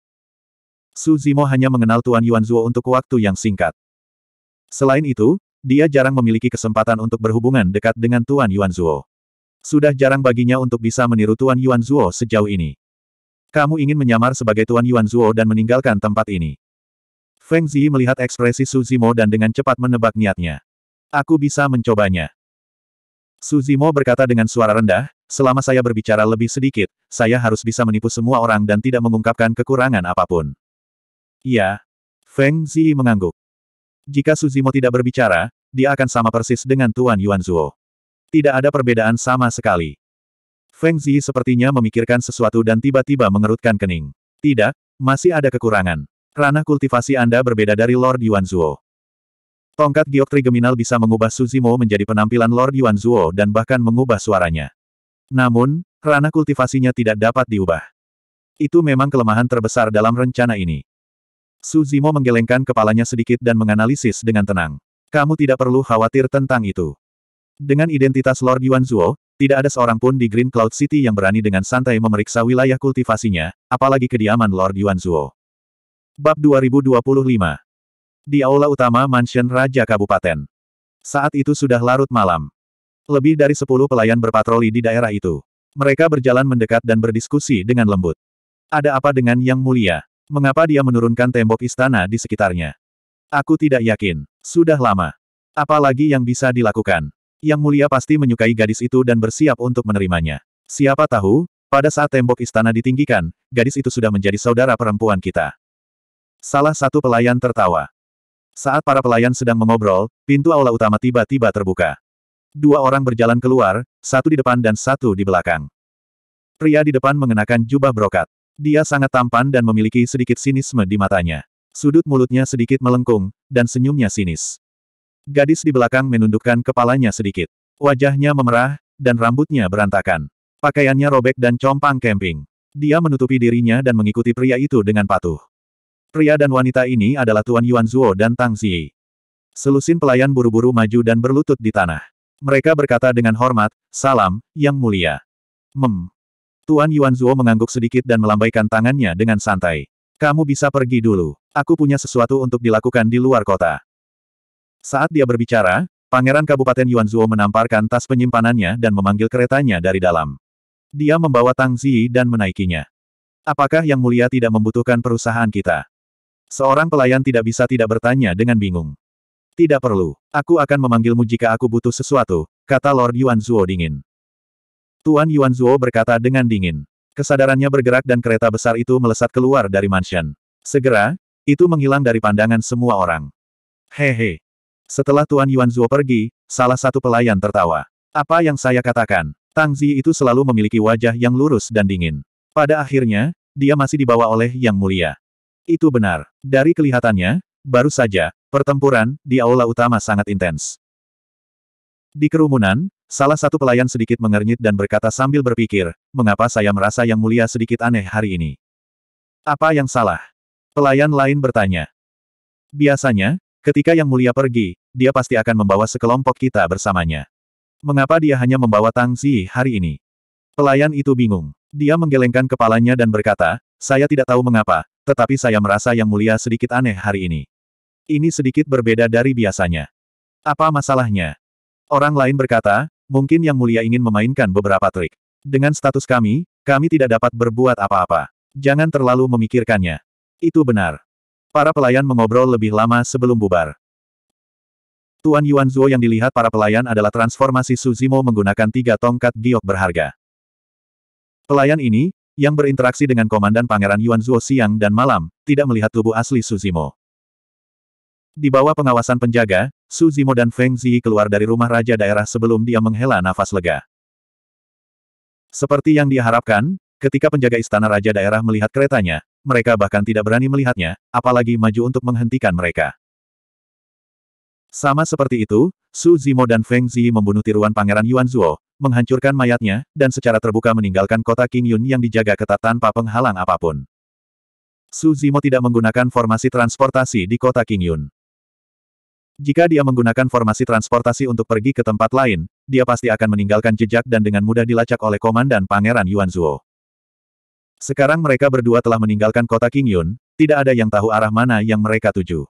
Su Zimo hanya mengenal Tuan Yuan Zuo untuk waktu yang singkat. Selain itu, dia jarang memiliki kesempatan untuk berhubungan dekat dengan Tuan Yuan Zuo. Sudah jarang baginya untuk bisa meniru Tuan Yuan Zuo sejauh ini. Kamu ingin menyamar sebagai Tuan Yuan Zuo dan meninggalkan tempat ini. Feng Zi melihat ekspresi Su Zimo dan dengan cepat menebak niatnya. Aku bisa mencobanya. Su Zimo berkata dengan suara rendah, selama saya berbicara lebih sedikit, saya harus bisa menipu semua orang dan tidak mengungkapkan kekurangan apapun. Iya. Feng Zi mengangguk. Jika Suzimo tidak berbicara, dia akan sama persis dengan Tuan Yuan Zhuo. Tidak ada perbedaan sama sekali. Feng Zi sepertinya memikirkan sesuatu dan tiba-tiba mengerutkan kening. Tidak, masih ada kekurangan. Ranah kultivasi Anda berbeda dari Lord Yuan Zhuo. Tongkat giok trigeminal bisa mengubah Suzimo menjadi penampilan Lord Yuan Zhuo dan bahkan mengubah suaranya. Namun, ranah kultivasinya tidak dapat diubah. Itu memang kelemahan terbesar dalam rencana ini. Su Zimo menggelengkan kepalanya sedikit dan menganalisis dengan tenang. Kamu tidak perlu khawatir tentang itu. Dengan identitas Lord Yuan Zhuo, tidak ada seorang pun di Green Cloud City yang berani dengan santai memeriksa wilayah kultivasinya, apalagi kediaman Lord Yuan Zhuo. Bab 2025 Di aula utama Mansion Raja Kabupaten. Saat itu sudah larut malam. Lebih dari sepuluh pelayan berpatroli di daerah itu. Mereka berjalan mendekat dan berdiskusi dengan lembut. Ada apa dengan Yang Mulia? Mengapa dia menurunkan tembok istana di sekitarnya? Aku tidak yakin. Sudah lama. Apalagi yang bisa dilakukan? Yang mulia pasti menyukai gadis itu dan bersiap untuk menerimanya. Siapa tahu, pada saat tembok istana ditinggikan, gadis itu sudah menjadi saudara perempuan kita. Salah satu pelayan tertawa. Saat para pelayan sedang mengobrol, pintu aula utama tiba-tiba terbuka. Dua orang berjalan keluar, satu di depan dan satu di belakang. Pria di depan mengenakan jubah brokat. Dia sangat tampan dan memiliki sedikit sinisme di matanya. Sudut mulutnya sedikit melengkung, dan senyumnya sinis. Gadis di belakang menundukkan kepalanya sedikit. Wajahnya memerah, dan rambutnya berantakan. Pakaiannya robek dan compang kemping. Dia menutupi dirinya dan mengikuti pria itu dengan patuh. Pria dan wanita ini adalah Tuan Yuan Zuo dan Tang Ziyi. Selusin pelayan buru-buru maju dan berlutut di tanah. Mereka berkata dengan hormat, Salam, Yang Mulia. Mem, Tuan Yuan Zuo mengangguk sedikit dan melambaikan tangannya dengan santai. Kamu bisa pergi dulu. Aku punya sesuatu untuk dilakukan di luar kota. Saat dia berbicara, Pangeran Kabupaten Yuan Zuo menamparkan tas penyimpanannya dan memanggil keretanya dari dalam. Dia membawa Tang Ziyi dan menaikinya. Apakah Yang Mulia tidak membutuhkan perusahaan kita? Seorang pelayan tidak bisa tidak bertanya dengan bingung. Tidak perlu. Aku akan memanggilmu jika aku butuh sesuatu, kata Lord Yuan Zuo dingin. Tuan Yuan Zuo berkata dengan dingin. Kesadarannya bergerak dan kereta besar itu melesat keluar dari mansion. Segera, itu menghilang dari pandangan semua orang. Hehe. Setelah Tuan Yuan Zuo pergi, salah satu pelayan tertawa. Apa yang saya katakan? Tang Zi itu selalu memiliki wajah yang lurus dan dingin. Pada akhirnya, dia masih dibawa oleh Yang Mulia. Itu benar. Dari kelihatannya, baru saja, pertempuran di aula utama sangat intens. Di kerumunan, Salah satu pelayan sedikit mengernyit dan berkata sambil berpikir, mengapa saya merasa yang mulia sedikit aneh hari ini? Apa yang salah? Pelayan lain bertanya. Biasanya, ketika yang mulia pergi, dia pasti akan membawa sekelompok kita bersamanya. Mengapa dia hanya membawa Tang Zi hari ini? Pelayan itu bingung. Dia menggelengkan kepalanya dan berkata, saya tidak tahu mengapa, tetapi saya merasa yang mulia sedikit aneh hari ini. Ini sedikit berbeda dari biasanya. Apa masalahnya? Orang lain berkata, Mungkin Yang Mulia ingin memainkan beberapa trik. Dengan status kami, kami tidak dapat berbuat apa-apa. Jangan terlalu memikirkannya. Itu benar. Para pelayan mengobrol lebih lama sebelum bubar. Tuan Yuan Zhuo yang dilihat para pelayan adalah transformasi Suzimo menggunakan tiga tongkat giok berharga. Pelayan ini, yang berinteraksi dengan Komandan Pangeran Yuan Zhuo siang dan malam, tidak melihat tubuh asli Suzimo. Di bawah pengawasan penjaga, Su Zimo dan Feng Ziyi keluar dari rumah raja daerah sebelum dia menghela nafas lega. Seperti yang diharapkan, ketika penjaga istana raja daerah melihat keretanya, mereka bahkan tidak berani melihatnya, apalagi maju untuk menghentikan mereka. Sama seperti itu, Su Zimo dan Feng Ziyi membunuh tiruan pangeran Yuan Zhuo, menghancurkan mayatnya, dan secara terbuka meninggalkan kota King Yun yang dijaga ketat tanpa penghalang apapun. Su Zimo tidak menggunakan formasi transportasi di kota Qingyun. Jika dia menggunakan formasi transportasi untuk pergi ke tempat lain, dia pasti akan meninggalkan jejak dan dengan mudah dilacak oleh komandan Pangeran Yuan Zhuo. Sekarang mereka berdua telah meninggalkan kota Qingyun, tidak ada yang tahu arah mana yang mereka tuju.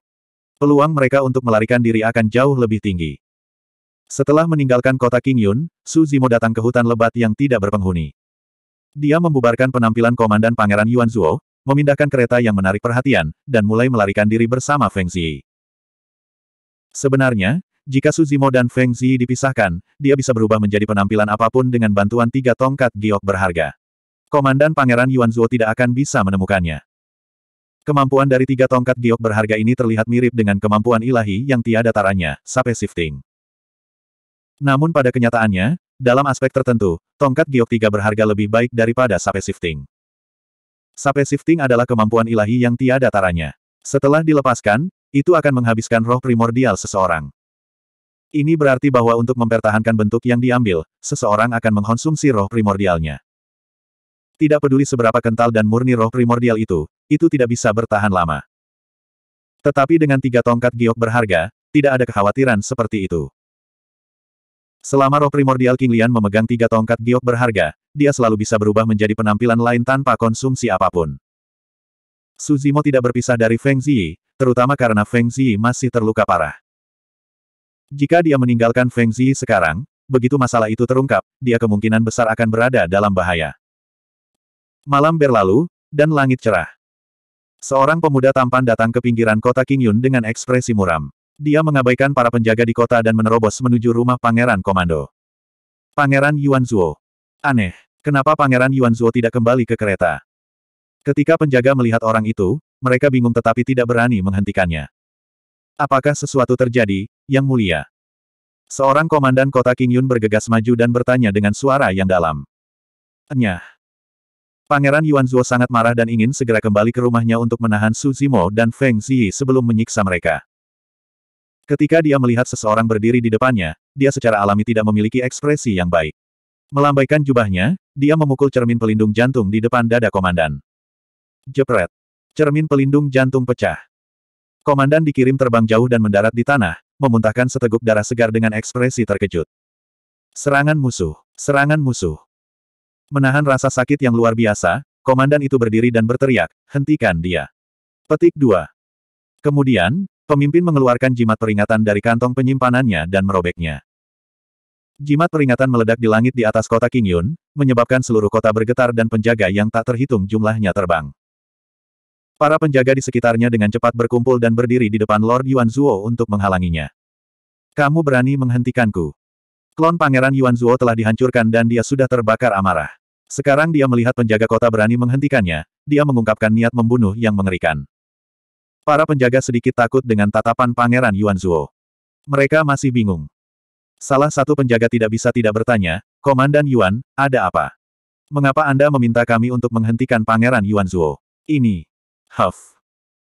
Peluang mereka untuk melarikan diri akan jauh lebih tinggi. Setelah meninggalkan kota Qingyun, Su Zimo datang ke hutan lebat yang tidak berpenghuni. Dia membubarkan penampilan komandan Pangeran Yuan Zhuo, memindahkan kereta yang menarik perhatian, dan mulai melarikan diri bersama Feng Ziyi. Sebenarnya, jika Suzimo dan Feng Zi dipisahkan, dia bisa berubah menjadi penampilan apapun dengan bantuan tiga tongkat giok berharga. Komandan Pangeran Yuan Zhuo tidak akan bisa menemukannya. Kemampuan dari tiga tongkat giok berharga ini terlihat mirip dengan kemampuan ilahi yang tiada taranya, sampai shifting. Namun pada kenyataannya, dalam aspek tertentu, tongkat giok tiga berharga lebih baik daripada sampai shifting. Sape shifting adalah kemampuan ilahi yang tiada taranya. Setelah dilepaskan, itu akan menghabiskan roh primordial seseorang. Ini berarti bahwa untuk mempertahankan bentuk yang diambil, seseorang akan mengkonsumsi roh primordialnya. Tidak peduli seberapa kental dan murni roh primordial itu, itu tidak bisa bertahan lama. Tetapi dengan tiga tongkat giok berharga, tidak ada kekhawatiran seperti itu. Selama roh primordial King Lian memegang tiga tongkat giok berharga, dia selalu bisa berubah menjadi penampilan lain tanpa konsumsi apapun. Suzimo tidak berpisah dari Feng Ziyi, terutama karena Feng Ziyi masih terluka parah. Jika dia meninggalkan Feng Ziyi sekarang, begitu masalah itu terungkap, dia kemungkinan besar akan berada dalam bahaya. Malam berlalu, dan langit cerah. Seorang pemuda tampan datang ke pinggiran kota King Yun dengan ekspresi muram. Dia mengabaikan para penjaga di kota dan menerobos menuju rumah Pangeran Komando. Pangeran Yuan Zuo. Aneh, kenapa Pangeran Yuan Zuo tidak kembali ke kereta? Ketika penjaga melihat orang itu, mereka bingung tetapi tidak berani menghentikannya. Apakah sesuatu terjadi, Yang Mulia? Seorang komandan kota King Yun bergegas maju dan bertanya dengan suara yang dalam. Enyah. Pangeran Yuan Zuo sangat marah dan ingin segera kembali ke rumahnya untuk menahan Su Zimo dan Feng Ziyi sebelum menyiksa mereka. Ketika dia melihat seseorang berdiri di depannya, dia secara alami tidak memiliki ekspresi yang baik. Melambaikan jubahnya, dia memukul cermin pelindung jantung di depan dada komandan. Jepret. Cermin pelindung jantung pecah. Komandan dikirim terbang jauh dan mendarat di tanah, memuntahkan seteguk darah segar dengan ekspresi terkejut. Serangan musuh. Serangan musuh. Menahan rasa sakit yang luar biasa, komandan itu berdiri dan berteriak, hentikan dia. Petik 2. Kemudian, pemimpin mengeluarkan jimat peringatan dari kantong penyimpanannya dan merobeknya. Jimat peringatan meledak di langit di atas kota Kingyun, menyebabkan seluruh kota bergetar dan penjaga yang tak terhitung jumlahnya terbang. Para penjaga di sekitarnya dengan cepat berkumpul dan berdiri di depan Lord Yuan Zuo untuk menghalanginya. Kamu berani menghentikanku. Klon Pangeran Yuan Zuo telah dihancurkan dan dia sudah terbakar amarah. Sekarang dia melihat penjaga kota berani menghentikannya, dia mengungkapkan niat membunuh yang mengerikan. Para penjaga sedikit takut dengan tatapan Pangeran Yuan Zuo. Mereka masih bingung. Salah satu penjaga tidak bisa tidak bertanya, Komandan Yuan, ada apa? Mengapa Anda meminta kami untuk menghentikan Pangeran Yuan Zuo? Ini. Huff.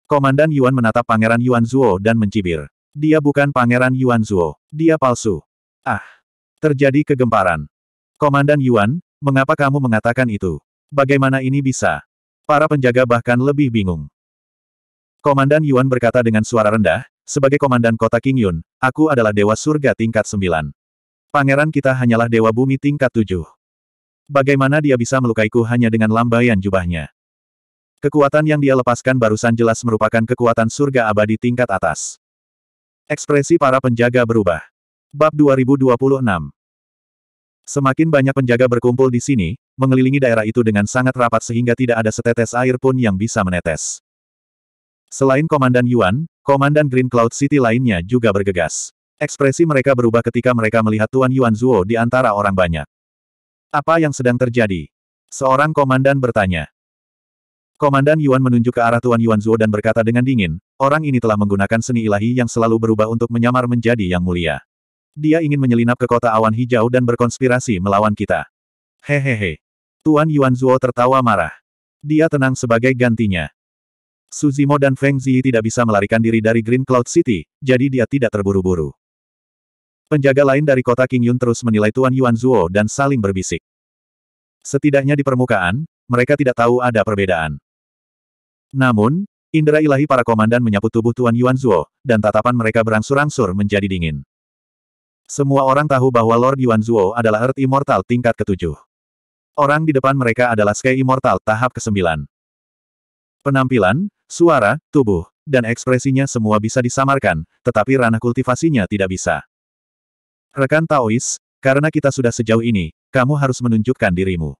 Komandan Yuan menatap Pangeran Yuan Zuo dan mencibir. Dia bukan Pangeran Yuan Zuo. Dia palsu. Ah. Terjadi kegemparan. Komandan Yuan, mengapa kamu mengatakan itu? Bagaimana ini bisa? Para penjaga bahkan lebih bingung. Komandan Yuan berkata dengan suara rendah, sebagai komandan kota King Yun, aku adalah dewa surga tingkat 9. Pangeran kita hanyalah dewa bumi tingkat 7. Bagaimana dia bisa melukaiku hanya dengan lambaian jubahnya? Kekuatan yang dia lepaskan barusan jelas merupakan kekuatan surga abadi tingkat atas. Ekspresi para penjaga berubah. Bab 2026 Semakin banyak penjaga berkumpul di sini, mengelilingi daerah itu dengan sangat rapat sehingga tidak ada setetes air pun yang bisa menetes. Selain Komandan Yuan, Komandan Green Cloud City lainnya juga bergegas. Ekspresi mereka berubah ketika mereka melihat Tuan Yuan Zuo di antara orang banyak. Apa yang sedang terjadi? Seorang komandan bertanya. Komandan Yuan menunjuk ke arah Tuan Yuan Zuo dan berkata dengan dingin, orang ini telah menggunakan seni ilahi yang selalu berubah untuk menyamar menjadi yang mulia. Dia ingin menyelinap ke kota awan hijau dan berkonspirasi melawan kita. Hehehe. Tuan Yuan Zuo tertawa marah. Dia tenang sebagai gantinya. Suzimo dan Feng Ziyi tidak bisa melarikan diri dari Green Cloud City, jadi dia tidak terburu-buru. Penjaga lain dari kota King Yun terus menilai Tuan Yuan Zuo dan saling berbisik. Setidaknya di permukaan, mereka tidak tahu ada perbedaan. Namun, indera ilahi para komandan menyapu tubuh Tuan Yuan Zuo, dan tatapan mereka berangsur-angsur menjadi dingin. Semua orang tahu bahwa Lord Yuan Zuo adalah Earth Immortal tingkat ketujuh. Orang di depan mereka adalah Sky Immortal tahap ke-9. Penampilan, suara, tubuh, dan ekspresinya semua bisa disamarkan, tetapi ranah kultivasinya tidak bisa. Rekan Taois, karena kita sudah sejauh ini, kamu harus menunjukkan dirimu.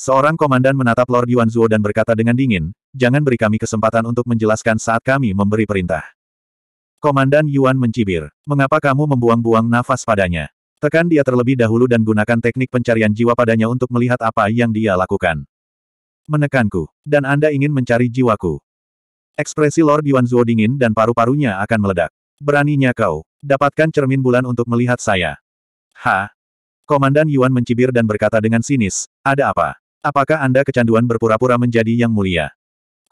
Seorang komandan menatap Lord Yuan Zhuo dan berkata dengan dingin, jangan beri kami kesempatan untuk menjelaskan saat kami memberi perintah. Komandan Yuan mencibir, mengapa kamu membuang-buang nafas padanya? Tekan dia terlebih dahulu dan gunakan teknik pencarian jiwa padanya untuk melihat apa yang dia lakukan. Menekanku, dan Anda ingin mencari jiwaku. Ekspresi Lord Yuan Zhuo dingin dan paru-parunya akan meledak. Beraninya kau, dapatkan cermin bulan untuk melihat saya. Ha, Komandan Yuan mencibir dan berkata dengan sinis, ada apa? Apakah Anda kecanduan berpura-pura menjadi yang mulia?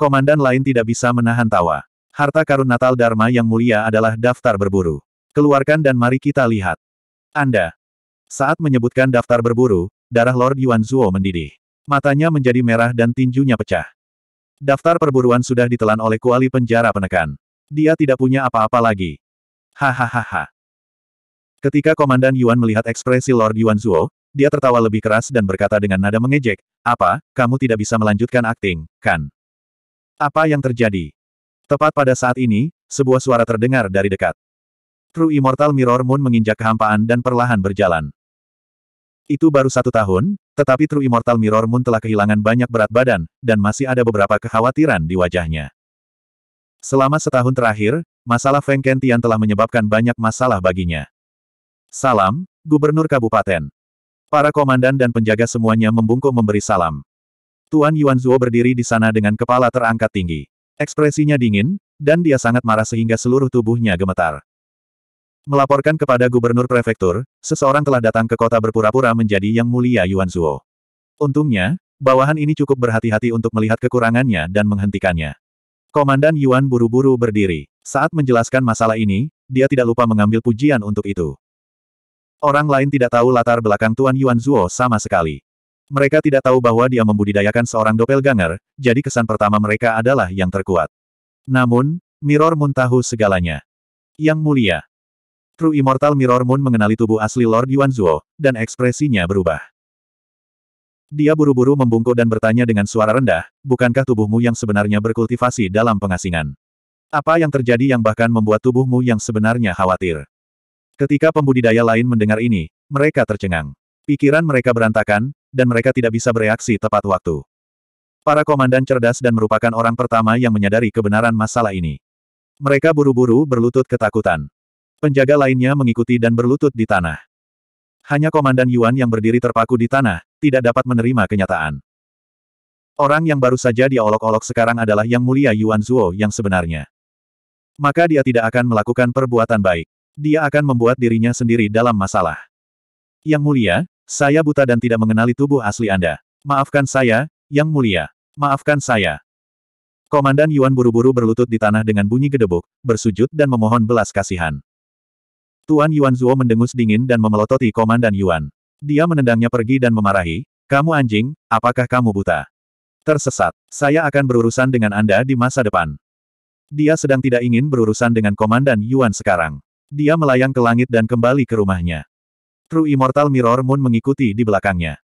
Komandan lain tidak bisa menahan tawa. Harta karun Natal Dharma yang mulia adalah daftar berburu. Keluarkan dan mari kita lihat. Anda. Saat menyebutkan daftar berburu, darah Lord Yuan Zuo mendidih. Matanya menjadi merah dan tinjunya pecah. Daftar perburuan sudah ditelan oleh kuali penjara penekan. Dia tidak punya apa-apa lagi. Hahaha. Ketika Komandan Yuan melihat ekspresi Lord Yuan Zuo, dia tertawa lebih keras dan berkata dengan nada mengejek, apa, kamu tidak bisa melanjutkan akting, kan? Apa yang terjadi? Tepat pada saat ini, sebuah suara terdengar dari dekat. True Immortal Mirror Moon menginjak kehampaan dan perlahan berjalan. Itu baru satu tahun, tetapi True Immortal Mirror Moon telah kehilangan banyak berat badan, dan masih ada beberapa kekhawatiran di wajahnya. Selama setahun terakhir, masalah Feng Kentian telah menyebabkan banyak masalah baginya. Salam, Gubernur Kabupaten. Para komandan dan penjaga semuanya membungkuk memberi salam. Tuan Yuan Zuo berdiri di sana dengan kepala terangkat tinggi. Ekspresinya dingin, dan dia sangat marah sehingga seluruh tubuhnya gemetar. Melaporkan kepada gubernur prefektur, seseorang telah datang ke kota berpura-pura menjadi Yang Mulia Yuan Zuo. Untungnya, bawahan ini cukup berhati-hati untuk melihat kekurangannya dan menghentikannya. Komandan Yuan buru-buru berdiri. Saat menjelaskan masalah ini, dia tidak lupa mengambil pujian untuk itu. Orang lain tidak tahu latar belakang Tuan Yuan Zuo sama sekali. Mereka tidak tahu bahwa dia membudidayakan seorang doppelganger, jadi kesan pertama mereka adalah yang terkuat. Namun, Mirror Moon tahu segalanya. Yang mulia. True Immortal Mirror Moon mengenali tubuh asli Lord Yuan Zuo, dan ekspresinya berubah. Dia buru-buru membungkuk dan bertanya dengan suara rendah, bukankah tubuhmu yang sebenarnya berkultivasi dalam pengasingan? Apa yang terjadi yang bahkan membuat tubuhmu yang sebenarnya khawatir? Ketika pembudidaya lain mendengar ini, mereka tercengang. Pikiran mereka berantakan, dan mereka tidak bisa bereaksi tepat waktu. Para komandan cerdas dan merupakan orang pertama yang menyadari kebenaran masalah ini. Mereka buru-buru berlutut ketakutan. Penjaga lainnya mengikuti dan berlutut di tanah. Hanya Komandan Yuan yang berdiri terpaku di tanah, tidak dapat menerima kenyataan. Orang yang baru saja diolok olok sekarang adalah Yang Mulia Yuan Zuo yang sebenarnya. Maka dia tidak akan melakukan perbuatan baik dia akan membuat dirinya sendiri dalam masalah. Yang mulia, saya buta dan tidak mengenali tubuh asli Anda. Maafkan saya, Yang mulia. Maafkan saya. Komandan Yuan buru-buru berlutut di tanah dengan bunyi gedebuk, bersujud dan memohon belas kasihan. Tuan Yuan Zuo mendengus dingin dan memelototi Komandan Yuan. Dia menendangnya pergi dan memarahi, kamu anjing, apakah kamu buta? Tersesat, saya akan berurusan dengan Anda di masa depan. Dia sedang tidak ingin berurusan dengan Komandan Yuan sekarang. Dia melayang ke langit dan kembali ke rumahnya. True Immortal Mirror Moon mengikuti di belakangnya.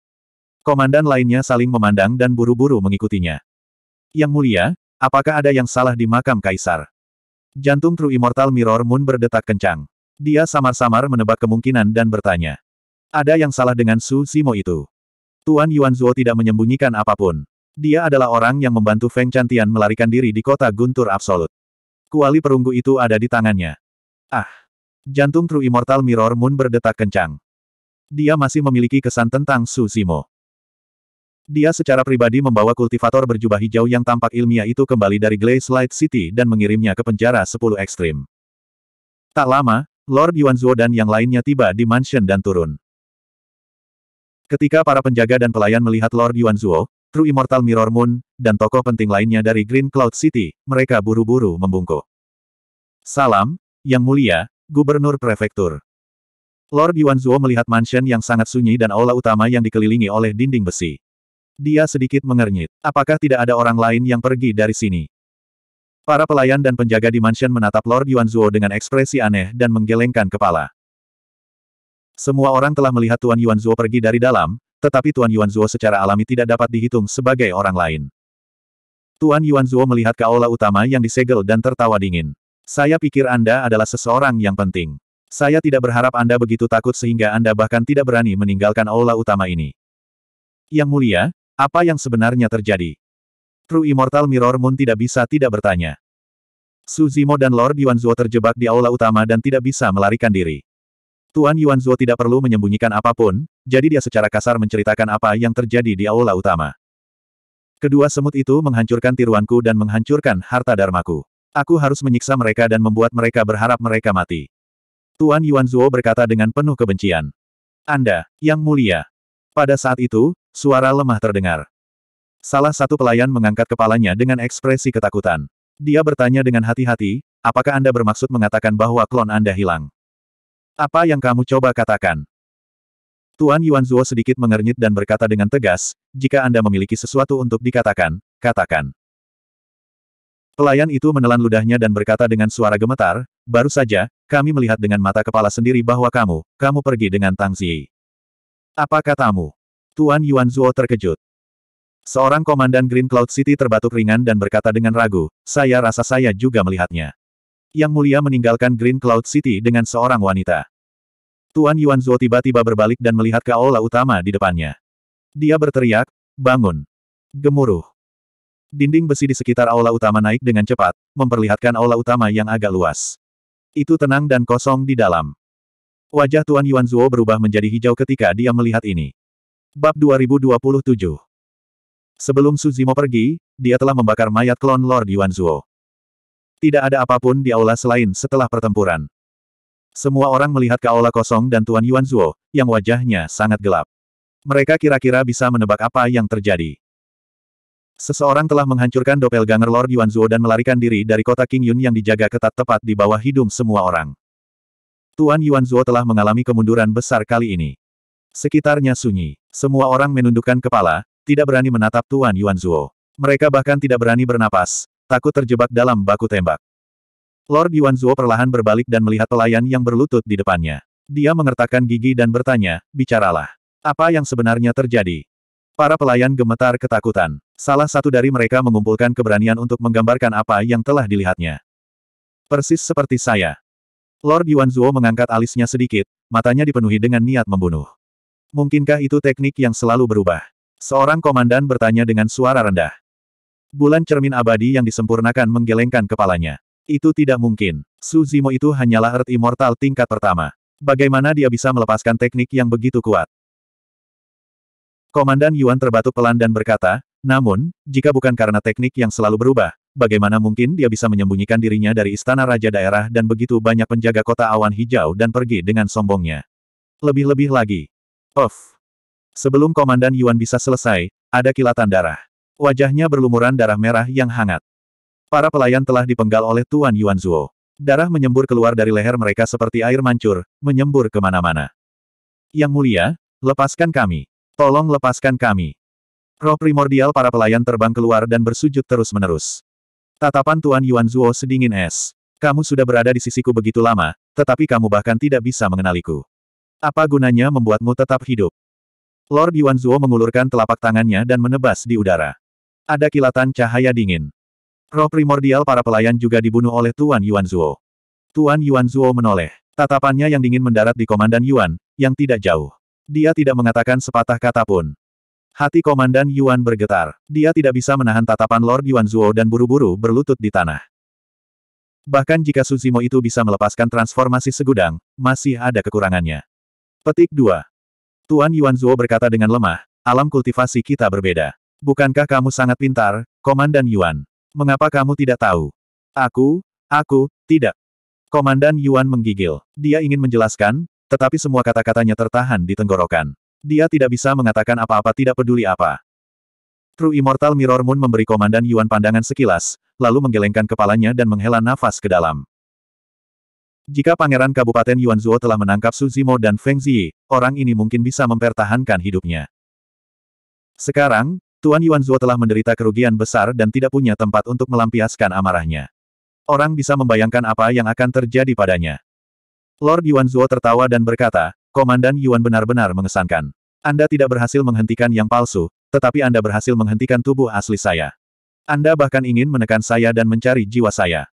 Komandan lainnya saling memandang dan buru-buru mengikutinya. Yang mulia, apakah ada yang salah di makam kaisar? Jantung True Immortal Mirror Moon berdetak kencang. Dia samar-samar menebak kemungkinan dan bertanya. Ada yang salah dengan Su Simo itu. Tuan Yuan Zuo tidak menyembunyikan apapun. Dia adalah orang yang membantu Feng Chantian melarikan diri di kota Guntur Absolut. Kuali perunggu itu ada di tangannya. Ah! Jantung True Immortal Mirror Moon berdetak kencang. Dia masih memiliki kesan tentang Su Zimo. Dia secara pribadi membawa kultivator berjubah hijau yang tampak ilmiah itu kembali dari Glaze Light City dan mengirimnya ke penjara 10 ekstrim. Tak lama, Lord Yuan Yuanzuo dan yang lainnya tiba di mansion dan turun. Ketika para penjaga dan pelayan melihat Lord Yuan Yuanzuo, True Immortal Mirror Moon, dan tokoh penting lainnya dari Green Cloud City, mereka buru-buru membungkuk. Salam, Yang Mulia, Gubernur Prefektur. Lord Yuan Zuo melihat mansion yang sangat sunyi dan aula utama yang dikelilingi oleh dinding besi. Dia sedikit mengernyit. Apakah tidak ada orang lain yang pergi dari sini? Para pelayan dan penjaga di mansion menatap Lord Yuan Zuo dengan ekspresi aneh dan menggelengkan kepala. Semua orang telah melihat Tuan Yuan Zuo pergi dari dalam, tetapi Tuan Yuan Zuo secara alami tidak dapat dihitung sebagai orang lain. Tuan Yuan Zuo melihat ke aula utama yang disegel dan tertawa dingin. Saya pikir Anda adalah seseorang yang penting. Saya tidak berharap Anda begitu takut sehingga Anda bahkan tidak berani meninggalkan aula utama ini. Yang mulia, apa yang sebenarnya terjadi? True Immortal Mirror Moon tidak bisa tidak bertanya. Suzimo dan Lord Yuanzuo terjebak di aula utama dan tidak bisa melarikan diri. Tuan Yuanzuo tidak perlu menyembunyikan apapun, jadi dia secara kasar menceritakan apa yang terjadi di aula utama. Kedua semut itu menghancurkan tiruanku dan menghancurkan harta darmaku. Aku harus menyiksa mereka dan membuat mereka berharap mereka mati. Tuan Yuan Zuo berkata dengan penuh kebencian. Anda, yang mulia. Pada saat itu, suara lemah terdengar. Salah satu pelayan mengangkat kepalanya dengan ekspresi ketakutan. Dia bertanya dengan hati-hati, apakah Anda bermaksud mengatakan bahwa klon Anda hilang? Apa yang kamu coba katakan? Tuan Yuan Zuo sedikit mengernyit dan berkata dengan tegas, jika Anda memiliki sesuatu untuk dikatakan, katakan. Pelayan itu menelan ludahnya dan berkata dengan suara gemetar, baru saja, kami melihat dengan mata kepala sendiri bahwa kamu, kamu pergi dengan Tang Zi. Apa katamu? Tuan Yuan Zuo terkejut. Seorang komandan Green Cloud City terbatuk ringan dan berkata dengan ragu, saya rasa saya juga melihatnya. Yang mulia meninggalkan Green Cloud City dengan seorang wanita. Tuan Yuan Zuo tiba-tiba berbalik dan melihat ke aula utama di depannya. Dia berteriak, bangun. Gemuruh. Dinding besi di sekitar aula utama naik dengan cepat, memperlihatkan aula utama yang agak luas. Itu tenang dan kosong di dalam. Wajah Tuan Yuan Zuo berubah menjadi hijau ketika dia melihat ini. Bab 2027 Sebelum Suzimo pergi, dia telah membakar mayat klon Lord Yuan Zuo. Tidak ada apapun di aula selain setelah pertempuran. Semua orang melihat ke aula kosong dan Tuan Yuan Zuo, yang wajahnya sangat gelap. Mereka kira-kira bisa menebak apa yang terjadi. Seseorang telah menghancurkan doppelganger Lord Yuan Zuo dan melarikan diri dari kota King Yun yang dijaga ketat tepat di bawah hidung semua orang. Tuan Yuan Zuo telah mengalami kemunduran besar kali ini. Sekitarnya sunyi. Semua orang menundukkan kepala, tidak berani menatap Tuan Yuan Zuo. Mereka bahkan tidak berani bernapas, takut terjebak dalam baku tembak. Lord Yuan Zuo perlahan berbalik dan melihat pelayan yang berlutut di depannya. Dia mengertakkan gigi dan bertanya, bicaralah. Apa yang sebenarnya terjadi? Para pelayan gemetar ketakutan. Salah satu dari mereka mengumpulkan keberanian untuk menggambarkan apa yang telah dilihatnya. Persis seperti saya. Lord Yuan Zhuo mengangkat alisnya sedikit, matanya dipenuhi dengan niat membunuh. Mungkinkah itu teknik yang selalu berubah? Seorang komandan bertanya dengan suara rendah. Bulan cermin abadi yang disempurnakan menggelengkan kepalanya. Itu tidak mungkin. Su Zimo itu hanyalah Earth Immortal tingkat pertama. Bagaimana dia bisa melepaskan teknik yang begitu kuat? Komandan Yuan terbatuk pelan dan berkata, namun, jika bukan karena teknik yang selalu berubah, bagaimana mungkin dia bisa menyembunyikan dirinya dari istana raja daerah dan begitu banyak penjaga kota awan hijau dan pergi dengan sombongnya? Lebih-lebih lagi. of. Sebelum Komandan Yuan bisa selesai, ada kilatan darah. Wajahnya berlumuran darah merah yang hangat. Para pelayan telah dipenggal oleh Tuan Yuan Zuo. Darah menyembur keluar dari leher mereka seperti air mancur, menyembur kemana-mana. Yang mulia, lepaskan kami. Tolong lepaskan kami. Roh primordial para pelayan terbang keluar dan bersujud terus-menerus. Tatapan Tuan Yuan Zuo sedingin es. Kamu sudah berada di sisiku begitu lama, tetapi kamu bahkan tidak bisa mengenaliku. Apa gunanya membuatmu tetap hidup? Lord Yuan Zuo mengulurkan telapak tangannya dan menebas di udara. Ada kilatan cahaya dingin. Roh primordial para pelayan juga dibunuh oleh Tuan Yuan Zuo. Tuan Yuan Zuo menoleh. Tatapannya yang dingin mendarat di Komandan Yuan, yang tidak jauh. Dia tidak mengatakan sepatah kata pun. Hati Komandan Yuan bergetar. Dia tidak bisa menahan tatapan Lord Yuan Zuo dan buru-buru berlutut di tanah. Bahkan jika Suzimo itu bisa melepaskan transformasi segudang, masih ada kekurangannya. Petik 2. Tuan Yuan Zuo berkata dengan lemah, alam kultivasi kita berbeda. Bukankah kamu sangat pintar, Komandan Yuan? Mengapa kamu tidak tahu? Aku, aku, tidak. Komandan Yuan menggigil. Dia ingin menjelaskan, tetapi semua kata-katanya tertahan di tenggorokan. Dia tidak bisa mengatakan apa-apa tidak peduli apa. True Immortal Mirror Moon memberi Komandan Yuan pandangan sekilas, lalu menggelengkan kepalanya dan menghela nafas ke dalam. Jika Pangeran Kabupaten Yuan Zuo telah menangkap Su Zimo dan Feng Ziyi, orang ini mungkin bisa mempertahankan hidupnya. Sekarang, Tuan Yuan Zuo telah menderita kerugian besar dan tidak punya tempat untuk melampiaskan amarahnya. Orang bisa membayangkan apa yang akan terjadi padanya. Lord Yuan Zuo tertawa dan berkata, Komandan Yuan benar-benar mengesankan. Anda tidak berhasil menghentikan yang palsu, tetapi Anda berhasil menghentikan tubuh asli saya. Anda bahkan ingin menekan saya dan mencari jiwa saya.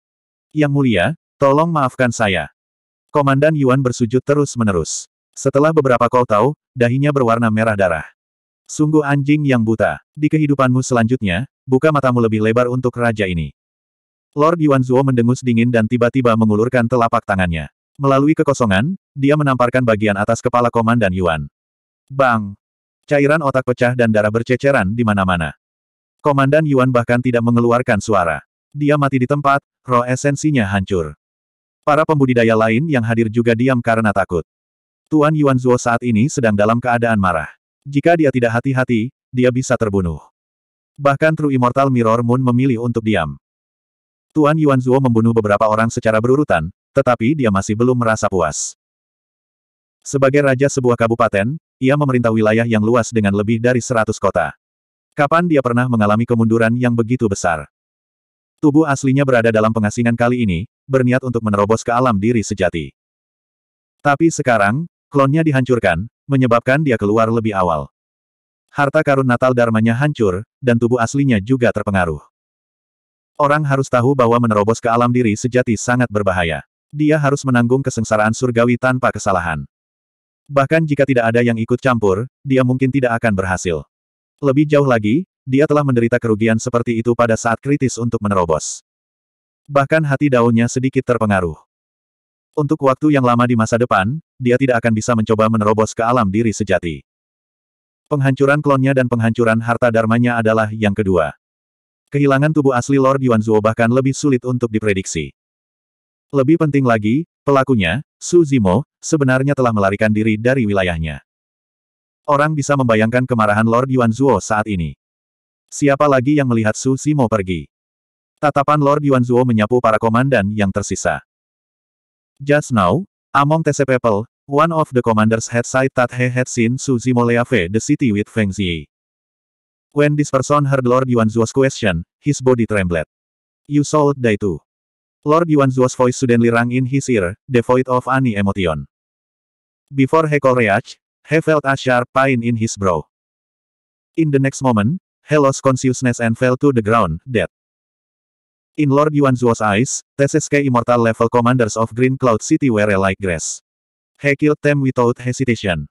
Yang mulia, tolong maafkan saya. Komandan Yuan bersujud terus-menerus. Setelah beberapa kau tahu, dahinya berwarna merah darah. Sungguh anjing yang buta. Di kehidupanmu selanjutnya, buka matamu lebih lebar untuk raja ini. Lord Yuan Zuo mendengus dingin dan tiba-tiba mengulurkan telapak tangannya. Melalui kekosongan, dia menamparkan bagian atas kepala Komandan Yuan. Bang! Cairan otak pecah dan darah berceceran di mana-mana. Komandan Yuan bahkan tidak mengeluarkan suara. Dia mati di tempat, roh esensinya hancur. Para pembudidaya lain yang hadir juga diam karena takut. Tuan Yuan Zuo saat ini sedang dalam keadaan marah. Jika dia tidak hati-hati, dia bisa terbunuh. Bahkan True Immortal Mirror Moon memilih untuk diam. Tuan Yuan Zuo membunuh beberapa orang secara berurutan, tetapi dia masih belum merasa puas. Sebagai raja sebuah kabupaten, ia memerintah wilayah yang luas dengan lebih dari seratus kota. Kapan dia pernah mengalami kemunduran yang begitu besar? Tubuh aslinya berada dalam pengasingan kali ini, berniat untuk menerobos ke alam diri sejati. Tapi sekarang, klonnya dihancurkan, menyebabkan dia keluar lebih awal. Harta karun natal dharmanya hancur, dan tubuh aslinya juga terpengaruh. Orang harus tahu bahwa menerobos ke alam diri sejati sangat berbahaya. Dia harus menanggung kesengsaraan surgawi tanpa kesalahan. Bahkan jika tidak ada yang ikut campur, dia mungkin tidak akan berhasil. Lebih jauh lagi, dia telah menderita kerugian seperti itu pada saat kritis untuk menerobos. Bahkan hati daunnya sedikit terpengaruh. Untuk waktu yang lama di masa depan, dia tidak akan bisa mencoba menerobos ke alam diri sejati. Penghancuran klonnya dan penghancuran harta dharmanya adalah yang kedua. Kehilangan tubuh asli Lord Yuanzuo bahkan lebih sulit untuk diprediksi. Lebih penting lagi, Pelakunya, Su Zimo, sebenarnya telah melarikan diri dari wilayahnya. Orang bisa membayangkan kemarahan Lord Yuan Zhuo saat ini. Siapa lagi yang melihat Su Zimo pergi? Tatapan Lord Yuan Zhuo menyapu para komandan yang tersisa. Just now, among TC people, one of the commanders had said that he had seen Su Zimo leave the city with Feng Zi. When this person heard Lord Yuan Zhuo's question, his body trembled. You sold die too. Lord Yuan Yuanzuo's voice suddenly rang in his ear, devoid of any emotion. Before he could react, he felt a sharp pain in his brow. In the next moment, he lost consciousness and fell to the ground, dead. In Lord Yuan Yuanzuo's eyes, TSSK immortal level commanders of Green Cloud City were like grass. He killed them without hesitation.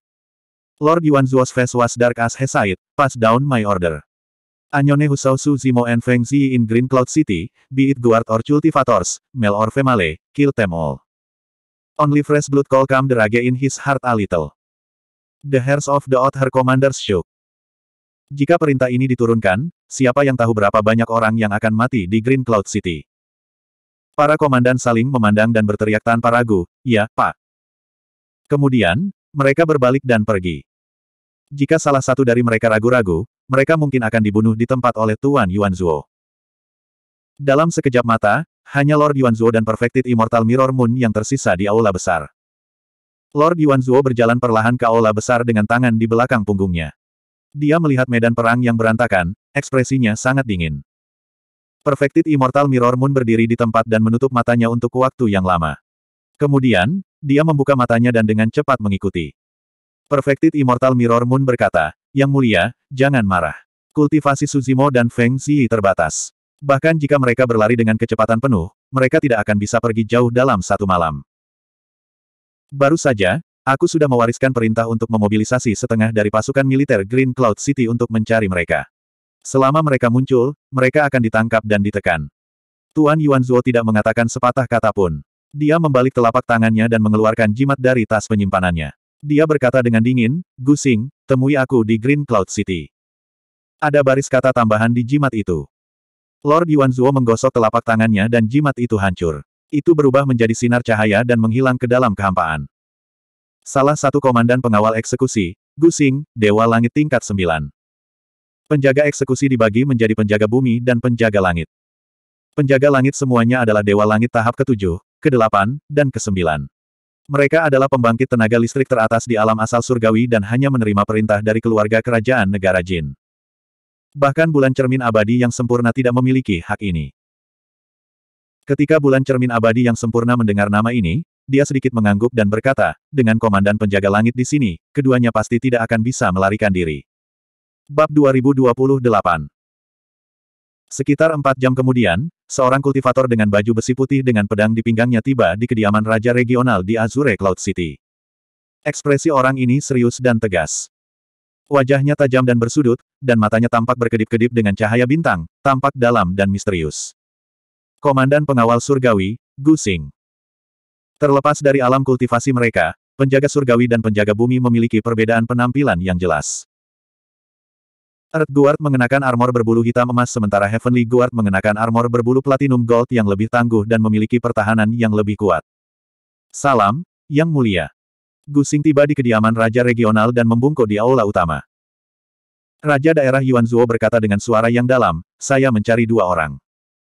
Lord Yuan Yuanzuo's face was dark as he said, pass down my order. Anyone Husao Su Zimo and Feng Zi in Green Cloud City, be it Guard or Cultivators, Mel or female, kill them all. Only fresh blood call come the in his heart a little. The hairs of the odd commanders shook. Jika perintah ini diturunkan, siapa yang tahu berapa banyak orang yang akan mati di Green Cloud City? Para komandan saling memandang dan berteriak tanpa ragu, ya, Pak. Kemudian, mereka berbalik dan pergi. Jika salah satu dari mereka ragu-ragu, mereka mungkin akan dibunuh di tempat oleh Tuan Yuanzuo. Dalam sekejap mata, hanya Lord Yuanzuo dan Perfected Immortal Mirror Moon yang tersisa di aula besar. Lord Yuanzuo berjalan perlahan ke aula besar dengan tangan di belakang punggungnya. Dia melihat medan perang yang berantakan, ekspresinya sangat dingin. Perfected Immortal Mirror Moon berdiri di tempat dan menutup matanya untuk waktu yang lama. Kemudian, dia membuka matanya dan dengan cepat mengikuti. Perfected Immortal Mirror Moon berkata, yang mulia, jangan marah. Kultivasi Suzimo dan Feng Zi terbatas. Bahkan jika mereka berlari dengan kecepatan penuh, mereka tidak akan bisa pergi jauh dalam satu malam. Baru saja, aku sudah mewariskan perintah untuk memobilisasi setengah dari pasukan militer Green Cloud City untuk mencari mereka. Selama mereka muncul, mereka akan ditangkap dan ditekan. Tuan Yuan Zhuo tidak mengatakan sepatah kata pun. Dia membalik telapak tangannya dan mengeluarkan jimat dari tas penyimpanannya. Dia berkata dengan dingin, Gusing, Temui aku di Green Cloud City. Ada baris kata tambahan di jimat itu. Lord Yuan Yuanzuo menggosok telapak tangannya dan jimat itu hancur. Itu berubah menjadi sinar cahaya dan menghilang ke dalam kehampaan. Salah satu komandan pengawal eksekusi, Gusing, Dewa Langit tingkat 9. Penjaga eksekusi dibagi menjadi penjaga bumi dan penjaga langit. Penjaga langit semuanya adalah Dewa Langit tahap ke-7, ke-8, dan ke-9. Mereka adalah pembangkit tenaga listrik teratas di alam asal surgawi dan hanya menerima perintah dari keluarga kerajaan negara jin. Bahkan bulan cermin abadi yang sempurna tidak memiliki hak ini. Ketika bulan cermin abadi yang sempurna mendengar nama ini, dia sedikit mengangguk dan berkata, dengan komandan penjaga langit di sini, keduanya pasti tidak akan bisa melarikan diri. Bab 2028 Sekitar empat jam kemudian, seorang kultivator dengan baju besi putih dengan pedang di pinggangnya tiba di kediaman raja regional di Azure Cloud City. Ekspresi orang ini serius dan tegas. Wajahnya tajam dan bersudut, dan matanya tampak berkedip-kedip dengan cahaya bintang, tampak dalam dan misterius. Komandan Pengawal Surgawi, Gusing. Terlepas dari alam kultivasi mereka, penjaga surgawi dan penjaga bumi memiliki perbedaan penampilan yang jelas. Earth Guard mengenakan armor berbulu hitam emas sementara Heavenly Guard mengenakan armor berbulu platinum gold yang lebih tangguh dan memiliki pertahanan yang lebih kuat. Salam, Yang Mulia. Gusing tiba di kediaman Raja Regional dan membungkuk di aula utama. Raja daerah Yuanzuo berkata dengan suara yang dalam, saya mencari dua orang.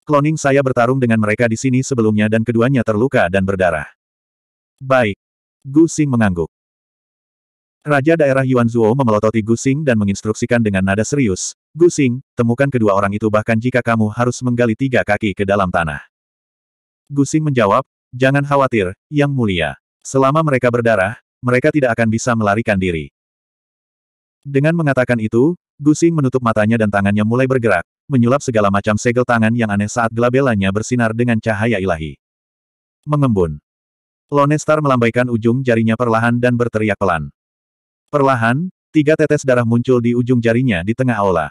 Kloning saya bertarung dengan mereka di sini sebelumnya dan keduanya terluka dan berdarah. Baik. Gu Xing mengangguk. Raja daerah Yuan Zuo memelototi Gusing dan menginstruksikan dengan nada serius, Gusing, temukan kedua orang itu bahkan jika kamu harus menggali tiga kaki ke dalam tanah. Gusing menjawab, jangan khawatir, Yang Mulia. Selama mereka berdarah, mereka tidak akan bisa melarikan diri. Dengan mengatakan itu, Gusing menutup matanya dan tangannya mulai bergerak, menyulap segala macam segel tangan yang aneh saat gelabelanya bersinar dengan cahaya ilahi. Mengembun. Lone Star melambaikan ujung jarinya perlahan dan berteriak pelan. Perlahan, tiga tetes darah muncul di ujung jarinya di tengah aula.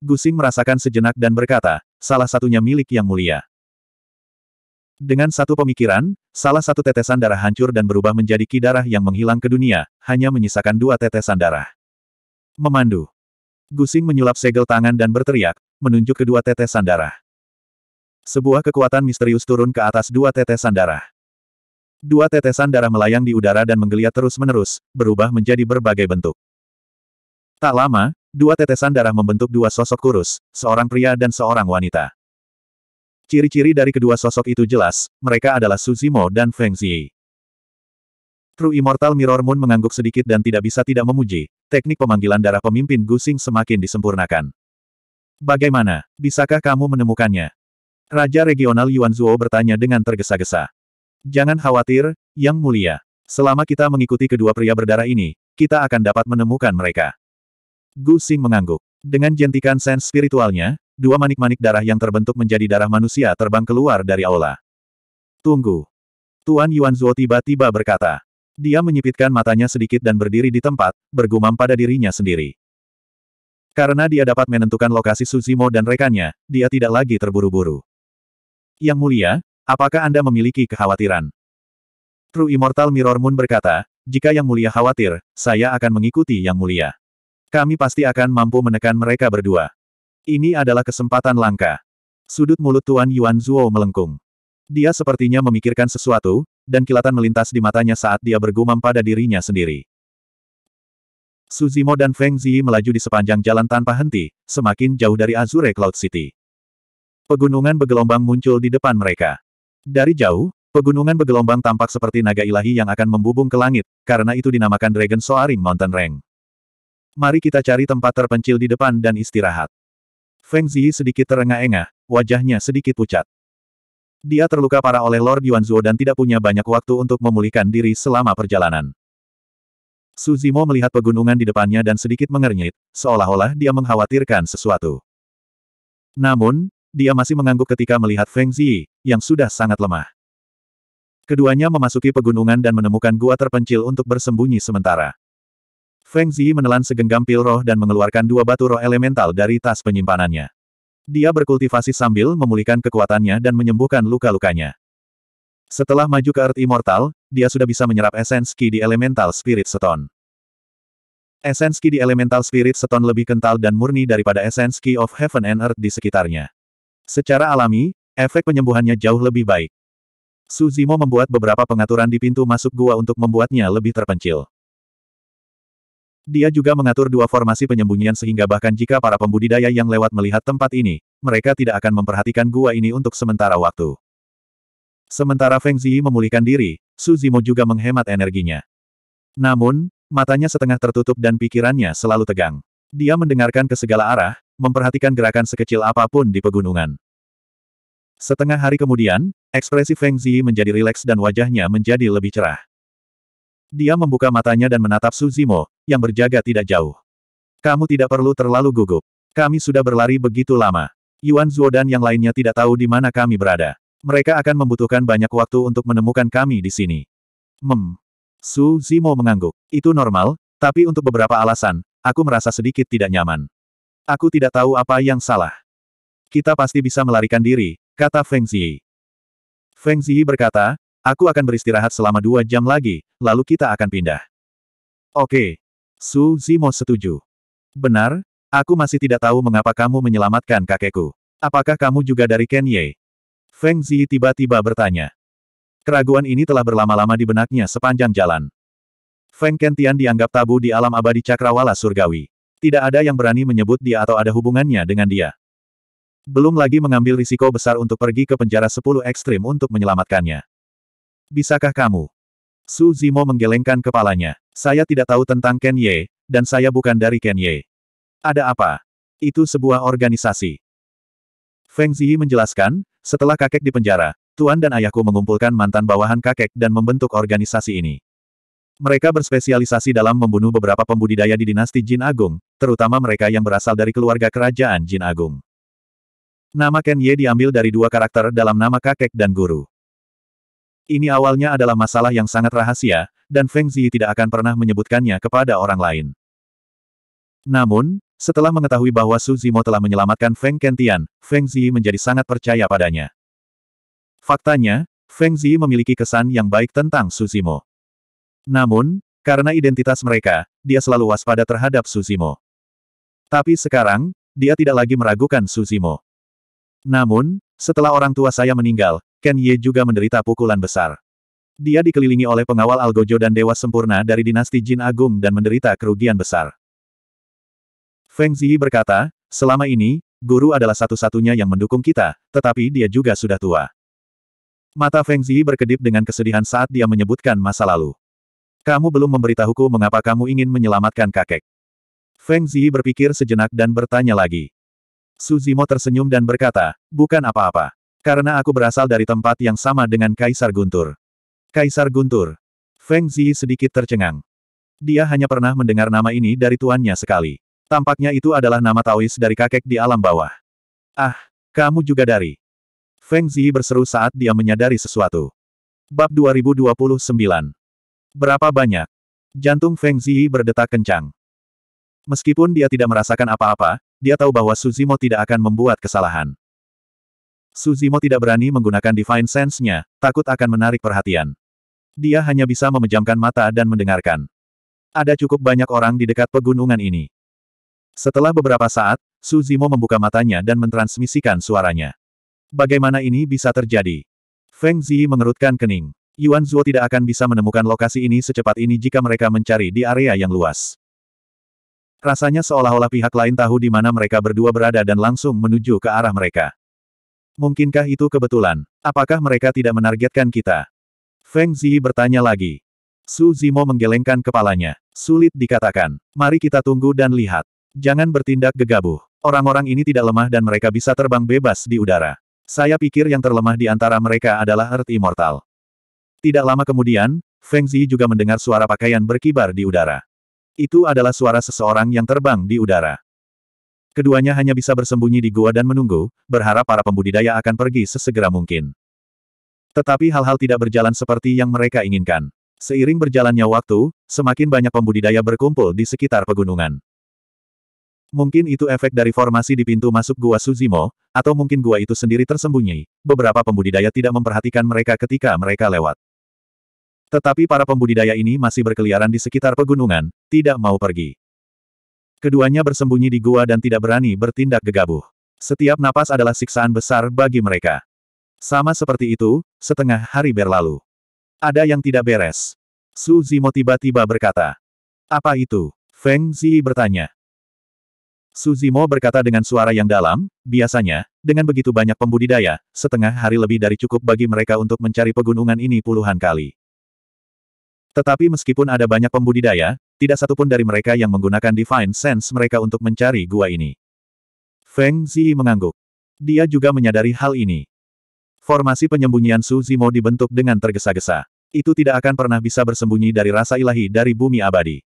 Gusing merasakan sejenak dan berkata, salah satunya milik yang mulia. Dengan satu pemikiran, salah satu tetesan darah hancur dan berubah menjadi ki darah yang menghilang ke dunia, hanya menyisakan dua tetesan darah. Memandu. Gusing menyulap segel tangan dan berteriak, menunjuk kedua tetesan darah. Sebuah kekuatan misterius turun ke atas dua tetesan darah. Dua tetesan darah melayang di udara dan menggeliat terus-menerus, berubah menjadi berbagai bentuk. Tak lama, dua tetesan darah membentuk dua sosok kurus, seorang pria dan seorang wanita. Ciri-ciri dari kedua sosok itu jelas, mereka adalah Suzimo dan Feng Zi. True Immortal Mirror Moon mengangguk sedikit dan tidak bisa tidak memuji, teknik pemanggilan darah pemimpin Gusing semakin disempurnakan. Bagaimana, bisakah kamu menemukannya? Raja Regional Yuan Zuo bertanya dengan tergesa-gesa. Jangan khawatir, Yang Mulia. Selama kita mengikuti kedua pria berdarah ini, kita akan dapat menemukan mereka. Gu Xing mengangguk. Dengan jentikan sens spiritualnya, dua manik-manik darah yang terbentuk menjadi darah manusia terbang keluar dari aula. Tunggu. Tuan Yuan Zhuo tiba-tiba berkata. Dia menyipitkan matanya sedikit dan berdiri di tempat, bergumam pada dirinya sendiri. Karena dia dapat menentukan lokasi Suzimo dan rekannya, dia tidak lagi terburu-buru. Yang mulia, Apakah Anda memiliki kekhawatiran? True Immortal Mirror Moon berkata, jika Yang Mulia khawatir, saya akan mengikuti Yang Mulia. Kami pasti akan mampu menekan mereka berdua. Ini adalah kesempatan langka. Sudut mulut Tuan Yuan Zhuo melengkung. Dia sepertinya memikirkan sesuatu, dan kilatan melintas di matanya saat dia bergumam pada dirinya sendiri. Suzimo dan Feng Ziyi melaju di sepanjang jalan tanpa henti, semakin jauh dari Azure Cloud City. Pegunungan bergelombang muncul di depan mereka. Dari jauh, pegunungan bergelombang tampak seperti naga ilahi yang akan membubung ke langit, karena itu dinamakan Dragon Soaring Mountain Range. Mari kita cari tempat terpencil di depan dan istirahat. Feng Ziyi sedikit terengah-engah, wajahnya sedikit pucat. Dia terluka parah oleh Lord Yuan Zuo dan tidak punya banyak waktu untuk memulihkan diri selama perjalanan. Su Zimo melihat pegunungan di depannya dan sedikit mengernyit, seolah-olah dia mengkhawatirkan sesuatu. Namun, dia masih mengangguk ketika melihat Feng Ziyi, yang sudah sangat lemah. Keduanya memasuki pegunungan dan menemukan gua terpencil untuk bersembunyi sementara. Feng Ziyi menelan segenggam pil roh dan mengeluarkan dua batu roh elemental dari tas penyimpanannya. Dia berkultivasi sambil memulihkan kekuatannya dan menyembuhkan luka-lukanya. Setelah maju ke Earth Immortal, dia sudah bisa menyerap esensi ki di Elemental Spirit Stone. Esensi ki di Elemental Spirit Stone lebih kental dan murni daripada esensi ki of Heaven and Earth di sekitarnya. Secara alami, efek penyembuhannya jauh lebih baik. Suzimo membuat beberapa pengaturan di pintu masuk gua untuk membuatnya lebih terpencil. Dia juga mengatur dua formasi penyembunyian sehingga bahkan jika para pembudidaya yang lewat melihat tempat ini, mereka tidak akan memperhatikan gua ini untuk sementara waktu. Sementara Feng Ziyi memulihkan diri, Suzimo juga menghemat energinya. Namun, matanya setengah tertutup dan pikirannya selalu tegang. Dia mendengarkan ke segala arah, memperhatikan gerakan sekecil apapun di pegunungan. Setengah hari kemudian, ekspresi Feng Zi menjadi rileks dan wajahnya menjadi lebih cerah. Dia membuka matanya dan menatap Suzimo, yang berjaga tidak jauh. Kamu tidak perlu terlalu gugup. Kami sudah berlari begitu lama. Yuan Zuo dan yang lainnya tidak tahu di mana kami berada. Mereka akan membutuhkan banyak waktu untuk menemukan kami di sini. Mem. Su Zimo mengangguk. Itu normal, tapi untuk beberapa alasan, aku merasa sedikit tidak nyaman. Aku tidak tahu apa yang salah. Kita pasti bisa melarikan diri, Kata Feng Ziyi. Feng Ziyi berkata, aku akan beristirahat selama dua jam lagi, lalu kita akan pindah. Oke. Su Zimo setuju. Benar, aku masih tidak tahu mengapa kamu menyelamatkan kakekku. Apakah kamu juga dari Ken Ye? Feng Ziyi tiba-tiba bertanya. Keraguan ini telah berlama-lama di benaknya sepanjang jalan. Feng Kentian dianggap tabu di alam abadi cakrawala surgawi. Tidak ada yang berani menyebut dia atau ada hubungannya dengan dia. Belum lagi mengambil risiko besar untuk pergi ke penjara sepuluh ekstrim untuk menyelamatkannya. Bisakah kamu? Su Zimo menggelengkan kepalanya. Saya tidak tahu tentang Ken Ye, dan saya bukan dari Ken Ye. Ada apa? Itu sebuah organisasi. Feng Ziyi menjelaskan, setelah kakek di penjara, Tuan dan ayahku mengumpulkan mantan bawahan kakek dan membentuk organisasi ini. Mereka berspesialisasi dalam membunuh beberapa pembudidaya di dinasti Jin Agung, terutama mereka yang berasal dari keluarga kerajaan Jin Agung. Nama Ken Ye diambil dari dua karakter dalam nama kakek dan guru. Ini awalnya adalah masalah yang sangat rahasia, dan Feng Zi tidak akan pernah menyebutkannya kepada orang lain. Namun, setelah mengetahui bahwa Su Zimo telah menyelamatkan Feng Kentian, Feng Zi menjadi sangat percaya padanya. Faktanya, Feng Zi memiliki kesan yang baik tentang Su Zimo. Namun, karena identitas mereka, dia selalu waspada terhadap Su Zimo. Tapi sekarang, dia tidak lagi meragukan Su Zimo. Namun, setelah orang tua saya meninggal, Ken Ye juga menderita pukulan besar. Dia dikelilingi oleh pengawal Algojo dan Dewa Sempurna dari dinasti Jin Agung dan menderita kerugian besar. Feng Ziyi berkata, selama ini, guru adalah satu-satunya yang mendukung kita, tetapi dia juga sudah tua. Mata Feng Ziyi berkedip dengan kesedihan saat dia menyebutkan masa lalu. Kamu belum memberitahuku mengapa kamu ingin menyelamatkan kakek. Feng Ziyi berpikir sejenak dan bertanya lagi. Suzimo tersenyum dan berkata, bukan apa-apa. Karena aku berasal dari tempat yang sama dengan Kaisar Guntur. Kaisar Guntur. Feng Zi sedikit tercengang. Dia hanya pernah mendengar nama ini dari tuannya sekali. Tampaknya itu adalah nama Taois dari kakek di alam bawah. Ah, kamu juga dari. Feng Zi berseru saat dia menyadari sesuatu. Bab 2029. Berapa banyak? Jantung Feng Zi berdetak kencang. Meskipun dia tidak merasakan apa-apa, dia tahu bahwa Suzimo tidak akan membuat kesalahan. Suzimo tidak berani menggunakan Divine Sense-nya, takut akan menarik perhatian. Dia hanya bisa memejamkan mata dan mendengarkan. Ada cukup banyak orang di dekat pegunungan ini. Setelah beberapa saat, Suzimo membuka matanya dan mentransmisikan suaranya. Bagaimana ini bisa terjadi? Feng Ziyi mengerutkan kening. Yuan Zuo tidak akan bisa menemukan lokasi ini secepat ini jika mereka mencari di area yang luas. Rasanya seolah-olah pihak lain tahu di mana mereka berdua berada dan langsung menuju ke arah mereka. Mungkinkah itu kebetulan? Apakah mereka tidak menargetkan kita? Feng Zi bertanya lagi. Su Zimo menggelengkan kepalanya. Sulit dikatakan. Mari kita tunggu dan lihat. Jangan bertindak gegabah. Orang-orang ini tidak lemah dan mereka bisa terbang bebas di udara. Saya pikir yang terlemah di antara mereka adalah Earth Immortal. Tidak lama kemudian, Feng Zi juga mendengar suara pakaian berkibar di udara. Itu adalah suara seseorang yang terbang di udara. Keduanya hanya bisa bersembunyi di gua dan menunggu, berharap para pembudidaya akan pergi sesegera mungkin. Tetapi hal-hal tidak berjalan seperti yang mereka inginkan. Seiring berjalannya waktu, semakin banyak pembudidaya berkumpul di sekitar pegunungan. Mungkin itu efek dari formasi di pintu masuk gua Suzimo, atau mungkin gua itu sendiri tersembunyi. Beberapa pembudidaya tidak memperhatikan mereka ketika mereka lewat. Tetapi para pembudidaya ini masih berkeliaran di sekitar pegunungan, tidak mau pergi. Keduanya bersembunyi di gua dan tidak berani bertindak gegabah. Setiap napas adalah siksaan besar bagi mereka. Sama seperti itu, setengah hari berlalu. Ada yang tidak beres. Su Zimo tiba-tiba berkata. Apa itu? Feng Zi bertanya. Su Zimo berkata dengan suara yang dalam, biasanya, dengan begitu banyak pembudidaya, setengah hari lebih dari cukup bagi mereka untuk mencari pegunungan ini puluhan kali. Tetapi meskipun ada banyak pembudidaya, tidak satupun dari mereka yang menggunakan Divine Sense mereka untuk mencari gua ini. Feng Zi mengangguk. Dia juga menyadari hal ini. Formasi penyembunyian Su Zimo dibentuk dengan tergesa-gesa. Itu tidak akan pernah bisa bersembunyi dari rasa ilahi dari bumi abadi.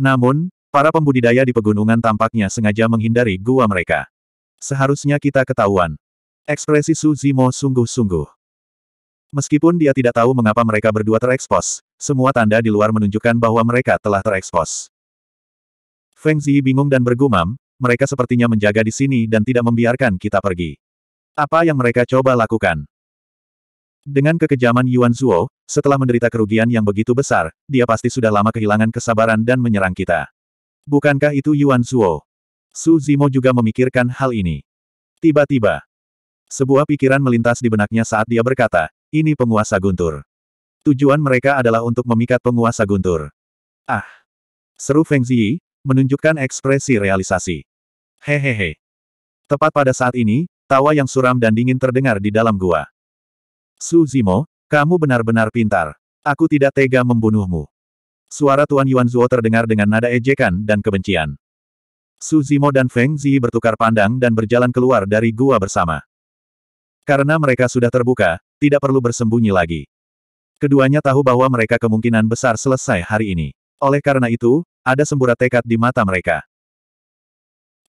Namun, para pembudidaya di pegunungan tampaknya sengaja menghindari gua mereka. Seharusnya kita ketahuan. Ekspresi Su Zimo sungguh-sungguh. Meskipun dia tidak tahu mengapa mereka berdua terekspos, semua tanda di luar menunjukkan bahwa mereka telah terekspos. Feng Ziyi bingung dan bergumam, mereka sepertinya menjaga di sini dan tidak membiarkan kita pergi. Apa yang mereka coba lakukan? Dengan kekejaman Yuan Zuo, setelah menderita kerugian yang begitu besar, dia pasti sudah lama kehilangan kesabaran dan menyerang kita. Bukankah itu Yuan Zuo? Su Zimo juga memikirkan hal ini. Tiba-tiba, sebuah pikiran melintas di benaknya saat dia berkata, ini penguasa guntur. Tujuan mereka adalah untuk memikat penguasa guntur. Ah! Seru Feng Ziyi, menunjukkan ekspresi realisasi. Hehehe. Tepat pada saat ini, tawa yang suram dan dingin terdengar di dalam gua. Su Zimo, kamu benar-benar pintar. Aku tidak tega membunuhmu. Suara Tuan Yuan Zuo terdengar dengan nada ejekan dan kebencian. Su Zimo dan Feng Ziyi bertukar pandang dan berjalan keluar dari gua bersama. Karena mereka sudah terbuka, tidak perlu bersembunyi lagi. Keduanya tahu bahwa mereka kemungkinan besar selesai hari ini. Oleh karena itu, ada semburat tekad di mata mereka.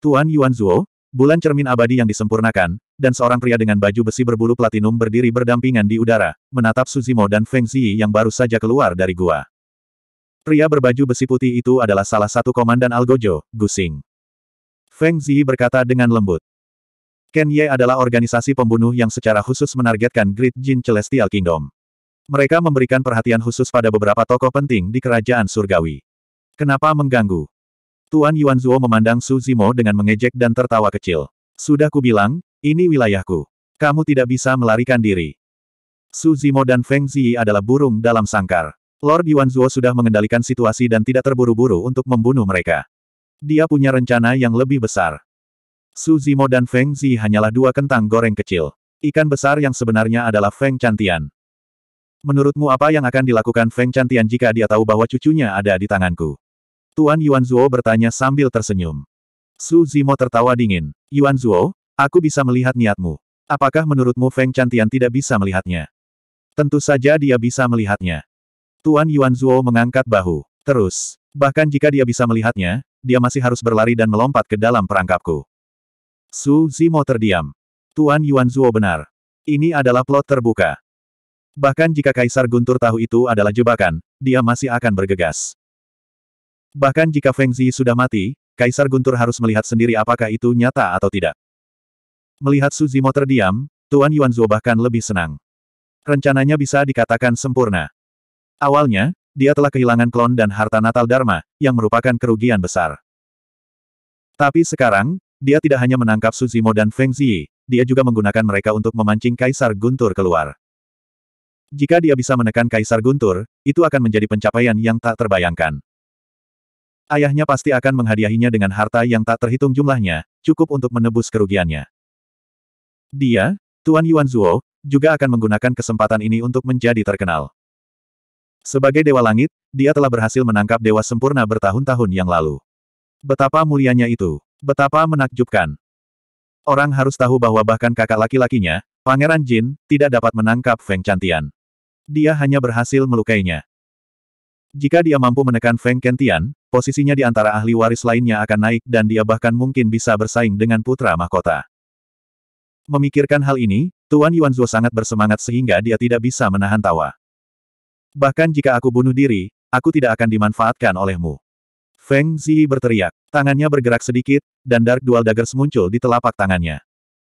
Tuan Yuan Zhuo, bulan cermin abadi yang disempurnakan, dan seorang pria dengan baju besi berbulu platinum berdiri berdampingan di udara, menatap Suzimo dan Feng Ziyi yang baru saja keluar dari gua. Pria berbaju besi putih itu adalah salah satu komandan Algojo, Gusing. Feng Ziyi berkata dengan lembut. Ken Ye adalah organisasi pembunuh yang secara khusus menargetkan Great Jin Celestial Kingdom. Mereka memberikan perhatian khusus pada beberapa tokoh penting di kerajaan surgawi. Kenapa mengganggu? Tuan Yuan Zuo memandang Su Zimo dengan mengejek dan tertawa kecil. Sudah kubilang, ini wilayahku. Kamu tidak bisa melarikan diri. Su Zimo dan Feng Ziyi adalah burung dalam sangkar. Lord Yuan Zuo sudah mengendalikan situasi dan tidak terburu-buru untuk membunuh mereka. Dia punya rencana yang lebih besar. Su Zimo dan Feng Zi hanyalah dua kentang goreng kecil. Ikan besar yang sebenarnya adalah Feng Cantian. Menurutmu apa yang akan dilakukan Feng Cantian jika dia tahu bahwa cucunya ada di tanganku? Tuan Yuan Zhuo bertanya sambil tersenyum. Su Zimo tertawa dingin. Yuan Zhuo, aku bisa melihat niatmu. Apakah menurutmu Feng Cantian tidak bisa melihatnya? Tentu saja dia bisa melihatnya. Tuan Yuan Zhuo mengangkat bahu. Terus, bahkan jika dia bisa melihatnya, dia masih harus berlari dan melompat ke dalam perangkapku. Su Zimo terdiam. Tuan Yuan Zuo benar. Ini adalah plot terbuka. Bahkan jika Kaisar Guntur tahu itu adalah jebakan, dia masih akan bergegas. Bahkan jika Feng Zi sudah mati, Kaisar Guntur harus melihat sendiri apakah itu nyata atau tidak. Melihat Su Zimo terdiam, Tuan Yuan Zuo bahkan lebih senang. Rencananya bisa dikatakan sempurna. Awalnya, dia telah kehilangan klon dan harta Natal Dharma, yang merupakan kerugian besar. Tapi sekarang, dia tidak hanya menangkap Suzimo dan Feng Ziyi, dia juga menggunakan mereka untuk memancing Kaisar Guntur keluar. Jika dia bisa menekan Kaisar Guntur, itu akan menjadi pencapaian yang tak terbayangkan. Ayahnya pasti akan menghadiahinya dengan harta yang tak terhitung jumlahnya, cukup untuk menebus kerugiannya. Dia, Tuan Yuan Zhuo, juga akan menggunakan kesempatan ini untuk menjadi terkenal. Sebagai Dewa Langit, dia telah berhasil menangkap Dewa Sempurna bertahun-tahun yang lalu. Betapa mulianya itu. Betapa menakjubkan. Orang harus tahu bahwa bahkan kakak laki-lakinya, Pangeran Jin, tidak dapat menangkap Feng Chantian. Dia hanya berhasil melukainya. Jika dia mampu menekan Feng Kentian, posisinya di antara ahli waris lainnya akan naik dan dia bahkan mungkin bisa bersaing dengan putra mahkota. Memikirkan hal ini, Tuan Yuanzuo sangat bersemangat sehingga dia tidak bisa menahan tawa. Bahkan jika aku bunuh diri, aku tidak akan dimanfaatkan olehmu. Feng Zi berteriak. Tangannya bergerak sedikit, dan Dark Dual Daggers muncul di telapak tangannya.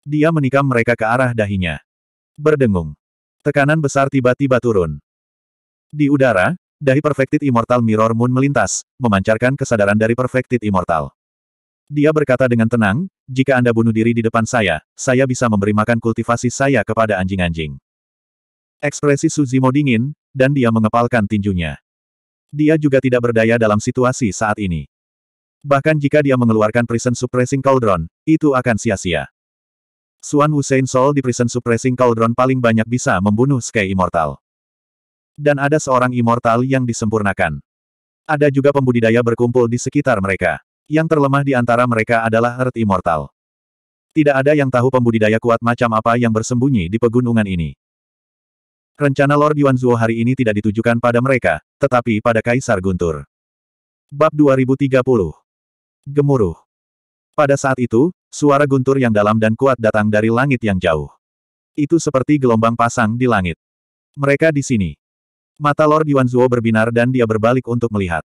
Dia menikam mereka ke arah dahinya. Berdengung. Tekanan besar tiba-tiba turun. Di udara, dahi Perfected Immortal Mirror Moon melintas, memancarkan kesadaran dari Perfected Immortal. Dia berkata dengan tenang, jika Anda bunuh diri di depan saya, saya bisa memberi makan kultivasi saya kepada anjing-anjing. Ekspresi Suzimo dingin, dan dia mengepalkan tinjunya. Dia juga tidak berdaya dalam situasi saat ini. Bahkan jika dia mengeluarkan Prison Suppressing Cauldron, itu akan sia-sia. Suan Hussein Sol di Prison Suppressing Cauldron paling banyak bisa membunuh Sky Immortal. Dan ada seorang Immortal yang disempurnakan. Ada juga pembudidaya berkumpul di sekitar mereka. Yang terlemah di antara mereka adalah Earth Immortal. Tidak ada yang tahu pembudidaya kuat macam apa yang bersembunyi di pegunungan ini. Rencana Lord Yuan Zhuo hari ini tidak ditujukan pada mereka, tetapi pada Kaisar Guntur. Bab 2030 Gemuruh. Pada saat itu, suara guntur yang dalam dan kuat datang dari langit yang jauh. Itu seperti gelombang pasang di langit. Mereka di sini. Mata Lord Yuan Zuo berbinar dan dia berbalik untuk melihat.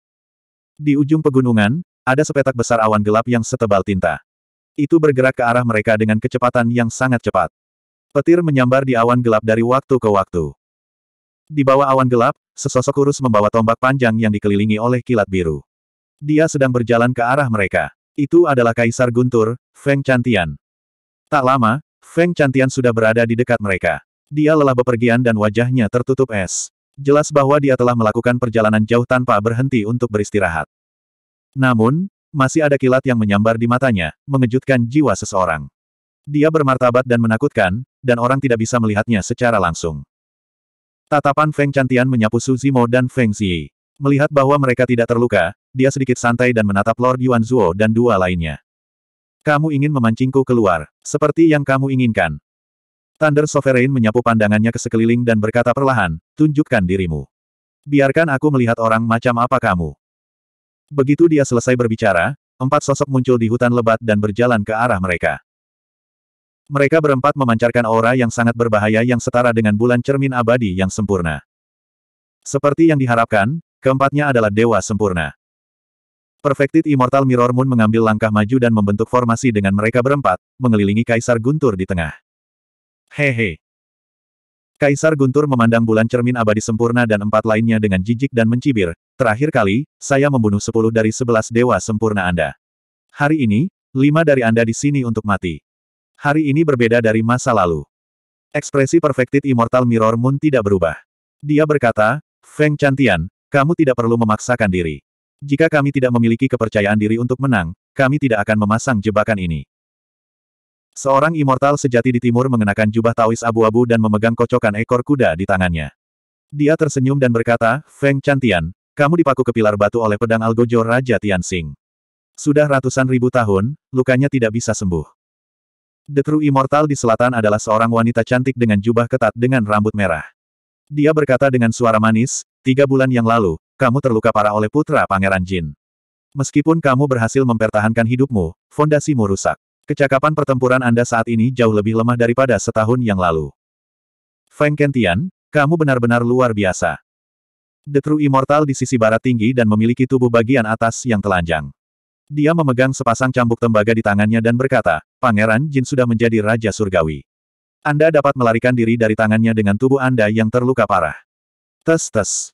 Di ujung pegunungan, ada sepetak besar awan gelap yang setebal tinta. Itu bergerak ke arah mereka dengan kecepatan yang sangat cepat. Petir menyambar di awan gelap dari waktu ke waktu. Di bawah awan gelap, sesosok kurus membawa tombak panjang yang dikelilingi oleh kilat biru. Dia sedang berjalan ke arah mereka. Itu adalah Kaisar Guntur, Feng Cantian. Tak lama, Feng Cantian sudah berada di dekat mereka. Dia lelah bepergian dan wajahnya tertutup es. Jelas bahwa dia telah melakukan perjalanan jauh tanpa berhenti untuk beristirahat. Namun, masih ada kilat yang menyambar di matanya, mengejutkan jiwa seseorang. Dia bermartabat dan menakutkan, dan orang tidak bisa melihatnya secara langsung. Tatapan Feng Cantian menyapu Su Zimo dan Feng Xi. Melihat bahwa mereka tidak terluka, dia sedikit santai dan menatap Lord Yuan Zuo dan dua lainnya. Kamu ingin memancingku keluar, seperti yang kamu inginkan. Thunder Sovereign menyapu pandangannya ke sekeliling dan berkata perlahan, tunjukkan dirimu. Biarkan aku melihat orang macam apa kamu. Begitu dia selesai berbicara, empat sosok muncul di hutan lebat dan berjalan ke arah mereka. Mereka berempat memancarkan aura yang sangat berbahaya yang setara dengan bulan cermin abadi yang sempurna. Seperti yang diharapkan, keempatnya adalah dewa sempurna. Perfected Immortal Mirror Moon mengambil langkah maju dan membentuk formasi dengan mereka berempat, mengelilingi Kaisar Guntur di tengah. Hehe. Kaisar Guntur memandang bulan cermin abadi sempurna dan empat lainnya dengan jijik dan mencibir, terakhir kali, saya membunuh sepuluh dari sebelas dewa sempurna Anda. Hari ini, lima dari Anda di sini untuk mati. Hari ini berbeda dari masa lalu. Ekspresi Perfected Immortal Mirror Moon tidak berubah. Dia berkata, Feng Chantian, kamu tidak perlu memaksakan diri. Jika kami tidak memiliki kepercayaan diri untuk menang, kami tidak akan memasang jebakan ini. Seorang immortal sejati di timur mengenakan jubah tawis abu-abu dan memegang kocokan ekor kuda di tangannya. Dia tersenyum dan berkata, Feng Chantian, kamu dipaku ke pilar batu oleh pedang Algojo Raja Tianxing. Sudah ratusan ribu tahun, lukanya tidak bisa sembuh. The True Immortal di selatan adalah seorang wanita cantik dengan jubah ketat dengan rambut merah. Dia berkata dengan suara manis, tiga bulan yang lalu, kamu terluka parah oleh putra Pangeran Jin. Meskipun kamu berhasil mempertahankan hidupmu, fondasimu rusak. Kecakapan pertempuran Anda saat ini jauh lebih lemah daripada setahun yang lalu. Feng Kentian, kamu benar-benar luar biasa. The True Immortal di sisi barat tinggi dan memiliki tubuh bagian atas yang telanjang. Dia memegang sepasang cambuk tembaga di tangannya dan berkata, Pangeran Jin sudah menjadi Raja Surgawi. Anda dapat melarikan diri dari tangannya dengan tubuh Anda yang terluka parah. Tes-tes.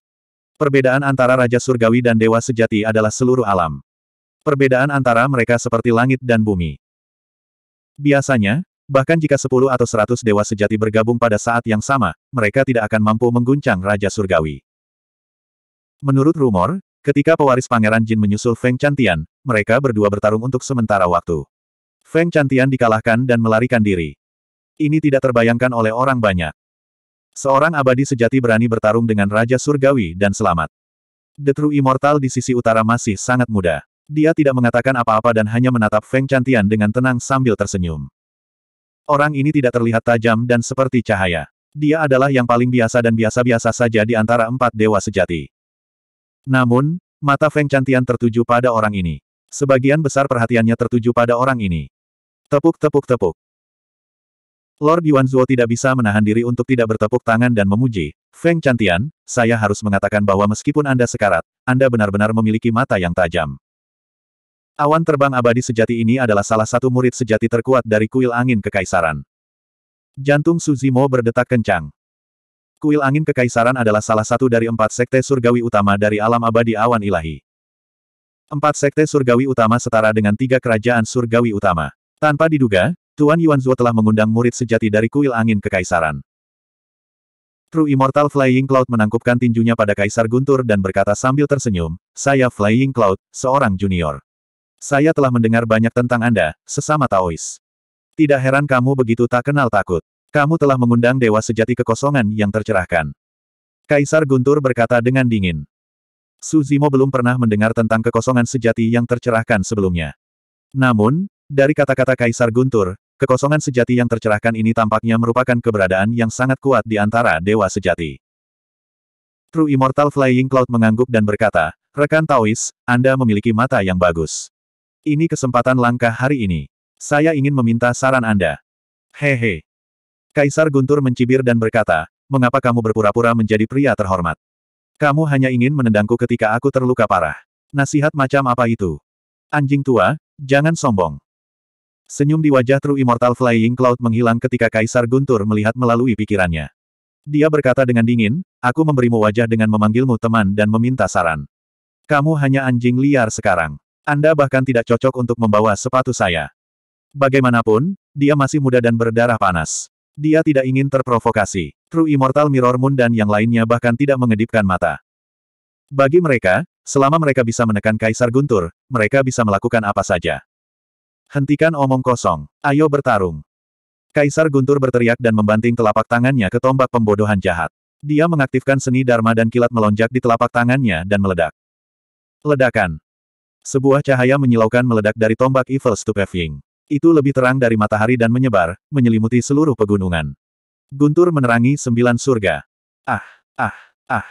Perbedaan antara Raja Surgawi dan Dewa Sejati adalah seluruh alam. Perbedaan antara mereka seperti langit dan bumi. Biasanya, bahkan jika 10 atau 100 Dewa Sejati bergabung pada saat yang sama, mereka tidak akan mampu mengguncang Raja Surgawi. Menurut rumor, ketika pewaris Pangeran Jin menyusul Feng Chantian, mereka berdua bertarung untuk sementara waktu. Feng Chantian dikalahkan dan melarikan diri. Ini tidak terbayangkan oleh orang banyak. Seorang abadi sejati berani bertarung dengan Raja Surgawi dan selamat. The True Immortal di sisi utara masih sangat muda. Dia tidak mengatakan apa-apa dan hanya menatap Feng Cantian dengan tenang sambil tersenyum. Orang ini tidak terlihat tajam dan seperti cahaya. Dia adalah yang paling biasa dan biasa-biasa saja di antara empat dewa sejati. Namun, mata Feng Cantian tertuju pada orang ini. Sebagian besar perhatiannya tertuju pada orang ini. Tepuk-tepuk-tepuk. Lord Yuanzuo tidak bisa menahan diri untuk tidak bertepuk tangan dan memuji, Feng Cantian. saya harus mengatakan bahwa meskipun Anda sekarat, Anda benar-benar memiliki mata yang tajam. Awan terbang abadi sejati ini adalah salah satu murid sejati terkuat dari kuil angin kekaisaran. Jantung Suzimo berdetak kencang. Kuil angin kekaisaran adalah salah satu dari empat sekte surgawi utama dari alam abadi awan ilahi. Empat sekte surgawi utama setara dengan tiga kerajaan surgawi utama. Tanpa diduga, Tuan Yuan Zuo telah mengundang murid sejati dari kuil angin kekaisaran. True Immortal Flying Cloud menangkupkan tinjunya pada Kaisar Guntur dan berkata sambil tersenyum, Saya Flying Cloud, seorang junior. Saya telah mendengar banyak tentang Anda, sesama Taois. Tidak heran kamu begitu tak kenal takut. Kamu telah mengundang dewa sejati kekosongan yang tercerahkan. Kaisar Guntur berkata dengan dingin. Suzimo belum pernah mendengar tentang kekosongan sejati yang tercerahkan sebelumnya. Namun, dari kata-kata Kaisar Guntur, Kekosongan sejati yang tercerahkan ini tampaknya merupakan keberadaan yang sangat kuat di antara dewa sejati. True Immortal Flying Cloud mengangguk dan berkata, Rekan Taois, Anda memiliki mata yang bagus. Ini kesempatan langkah hari ini. Saya ingin meminta saran Anda. Hehe. Kaisar Guntur mencibir dan berkata, mengapa kamu berpura-pura menjadi pria terhormat? Kamu hanya ingin menendangku ketika aku terluka parah. Nasihat macam apa itu? Anjing tua, jangan sombong. Senyum di wajah True Immortal Flying Cloud menghilang ketika Kaisar Guntur melihat melalui pikirannya. Dia berkata dengan dingin, aku memberimu wajah dengan memanggilmu teman dan meminta saran. Kamu hanya anjing liar sekarang. Anda bahkan tidak cocok untuk membawa sepatu saya. Bagaimanapun, dia masih muda dan berdarah panas. Dia tidak ingin terprovokasi. True Immortal Mirror Moon dan yang lainnya bahkan tidak mengedipkan mata. Bagi mereka, selama mereka bisa menekan Kaisar Guntur, mereka bisa melakukan apa saja. Hentikan omong kosong. Ayo bertarung. Kaisar Guntur berteriak dan membanting telapak tangannya ke tombak pembodohan jahat. Dia mengaktifkan seni Dharma dan kilat melonjak di telapak tangannya dan meledak. Ledakan. Sebuah cahaya menyilaukan meledak dari tombak Evil Stupefying. Itu lebih terang dari matahari dan menyebar, menyelimuti seluruh pegunungan. Guntur menerangi sembilan surga. Ah, ah, ah.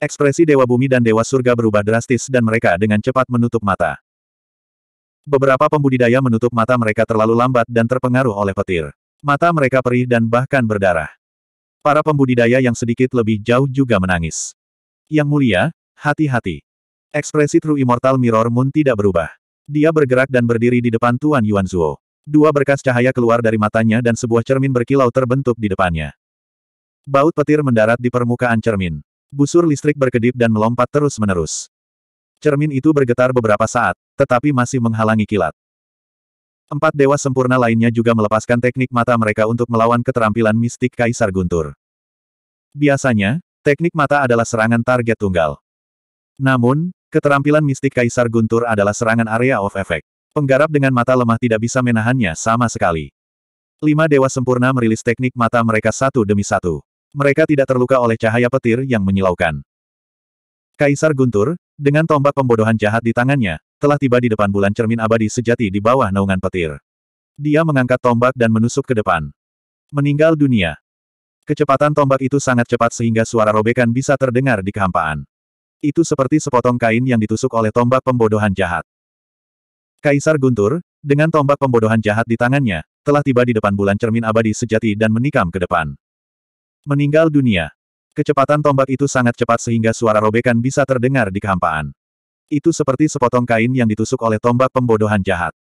Ekspresi Dewa Bumi dan Dewa Surga berubah drastis dan mereka dengan cepat menutup mata. Beberapa pembudidaya menutup mata mereka terlalu lambat dan terpengaruh oleh petir. Mata mereka perih dan bahkan berdarah. Para pembudidaya yang sedikit lebih jauh juga menangis. Yang mulia, hati-hati. Ekspresi True Immortal Mirror Moon tidak berubah. Dia bergerak dan berdiri di depan Tuan Yuan Zuo. Dua berkas cahaya keluar dari matanya dan sebuah cermin berkilau terbentuk di depannya. Baut petir mendarat di permukaan cermin. Busur listrik berkedip dan melompat terus-menerus. Cermin itu bergetar beberapa saat, tetapi masih menghalangi kilat. Empat dewa sempurna lainnya juga melepaskan teknik mata mereka untuk melawan keterampilan mistik Kaisar Guntur. Biasanya, teknik mata adalah serangan target tunggal. Namun, keterampilan mistik Kaisar Guntur adalah serangan area of effect. Penggarap dengan mata lemah tidak bisa menahannya sama sekali. Lima dewa sempurna merilis teknik mata mereka satu demi satu. Mereka tidak terluka oleh cahaya petir yang menyilaukan. Kaisar Guntur, dengan tombak pembodohan jahat di tangannya, telah tiba di depan bulan cermin abadi sejati di bawah naungan petir. Dia mengangkat tombak dan menusuk ke depan. Meninggal dunia. Kecepatan tombak itu sangat cepat sehingga suara robekan bisa terdengar di kehampaan. Itu seperti sepotong kain yang ditusuk oleh tombak pembodohan jahat. Kaisar Guntur, dengan tombak pembodohan jahat di tangannya, telah tiba di depan bulan cermin abadi sejati dan menikam ke depan. Meninggal dunia. Kecepatan tombak itu sangat cepat sehingga suara robekan bisa terdengar di kehampaan. Itu seperti sepotong kain yang ditusuk oleh tombak pembodohan jahat.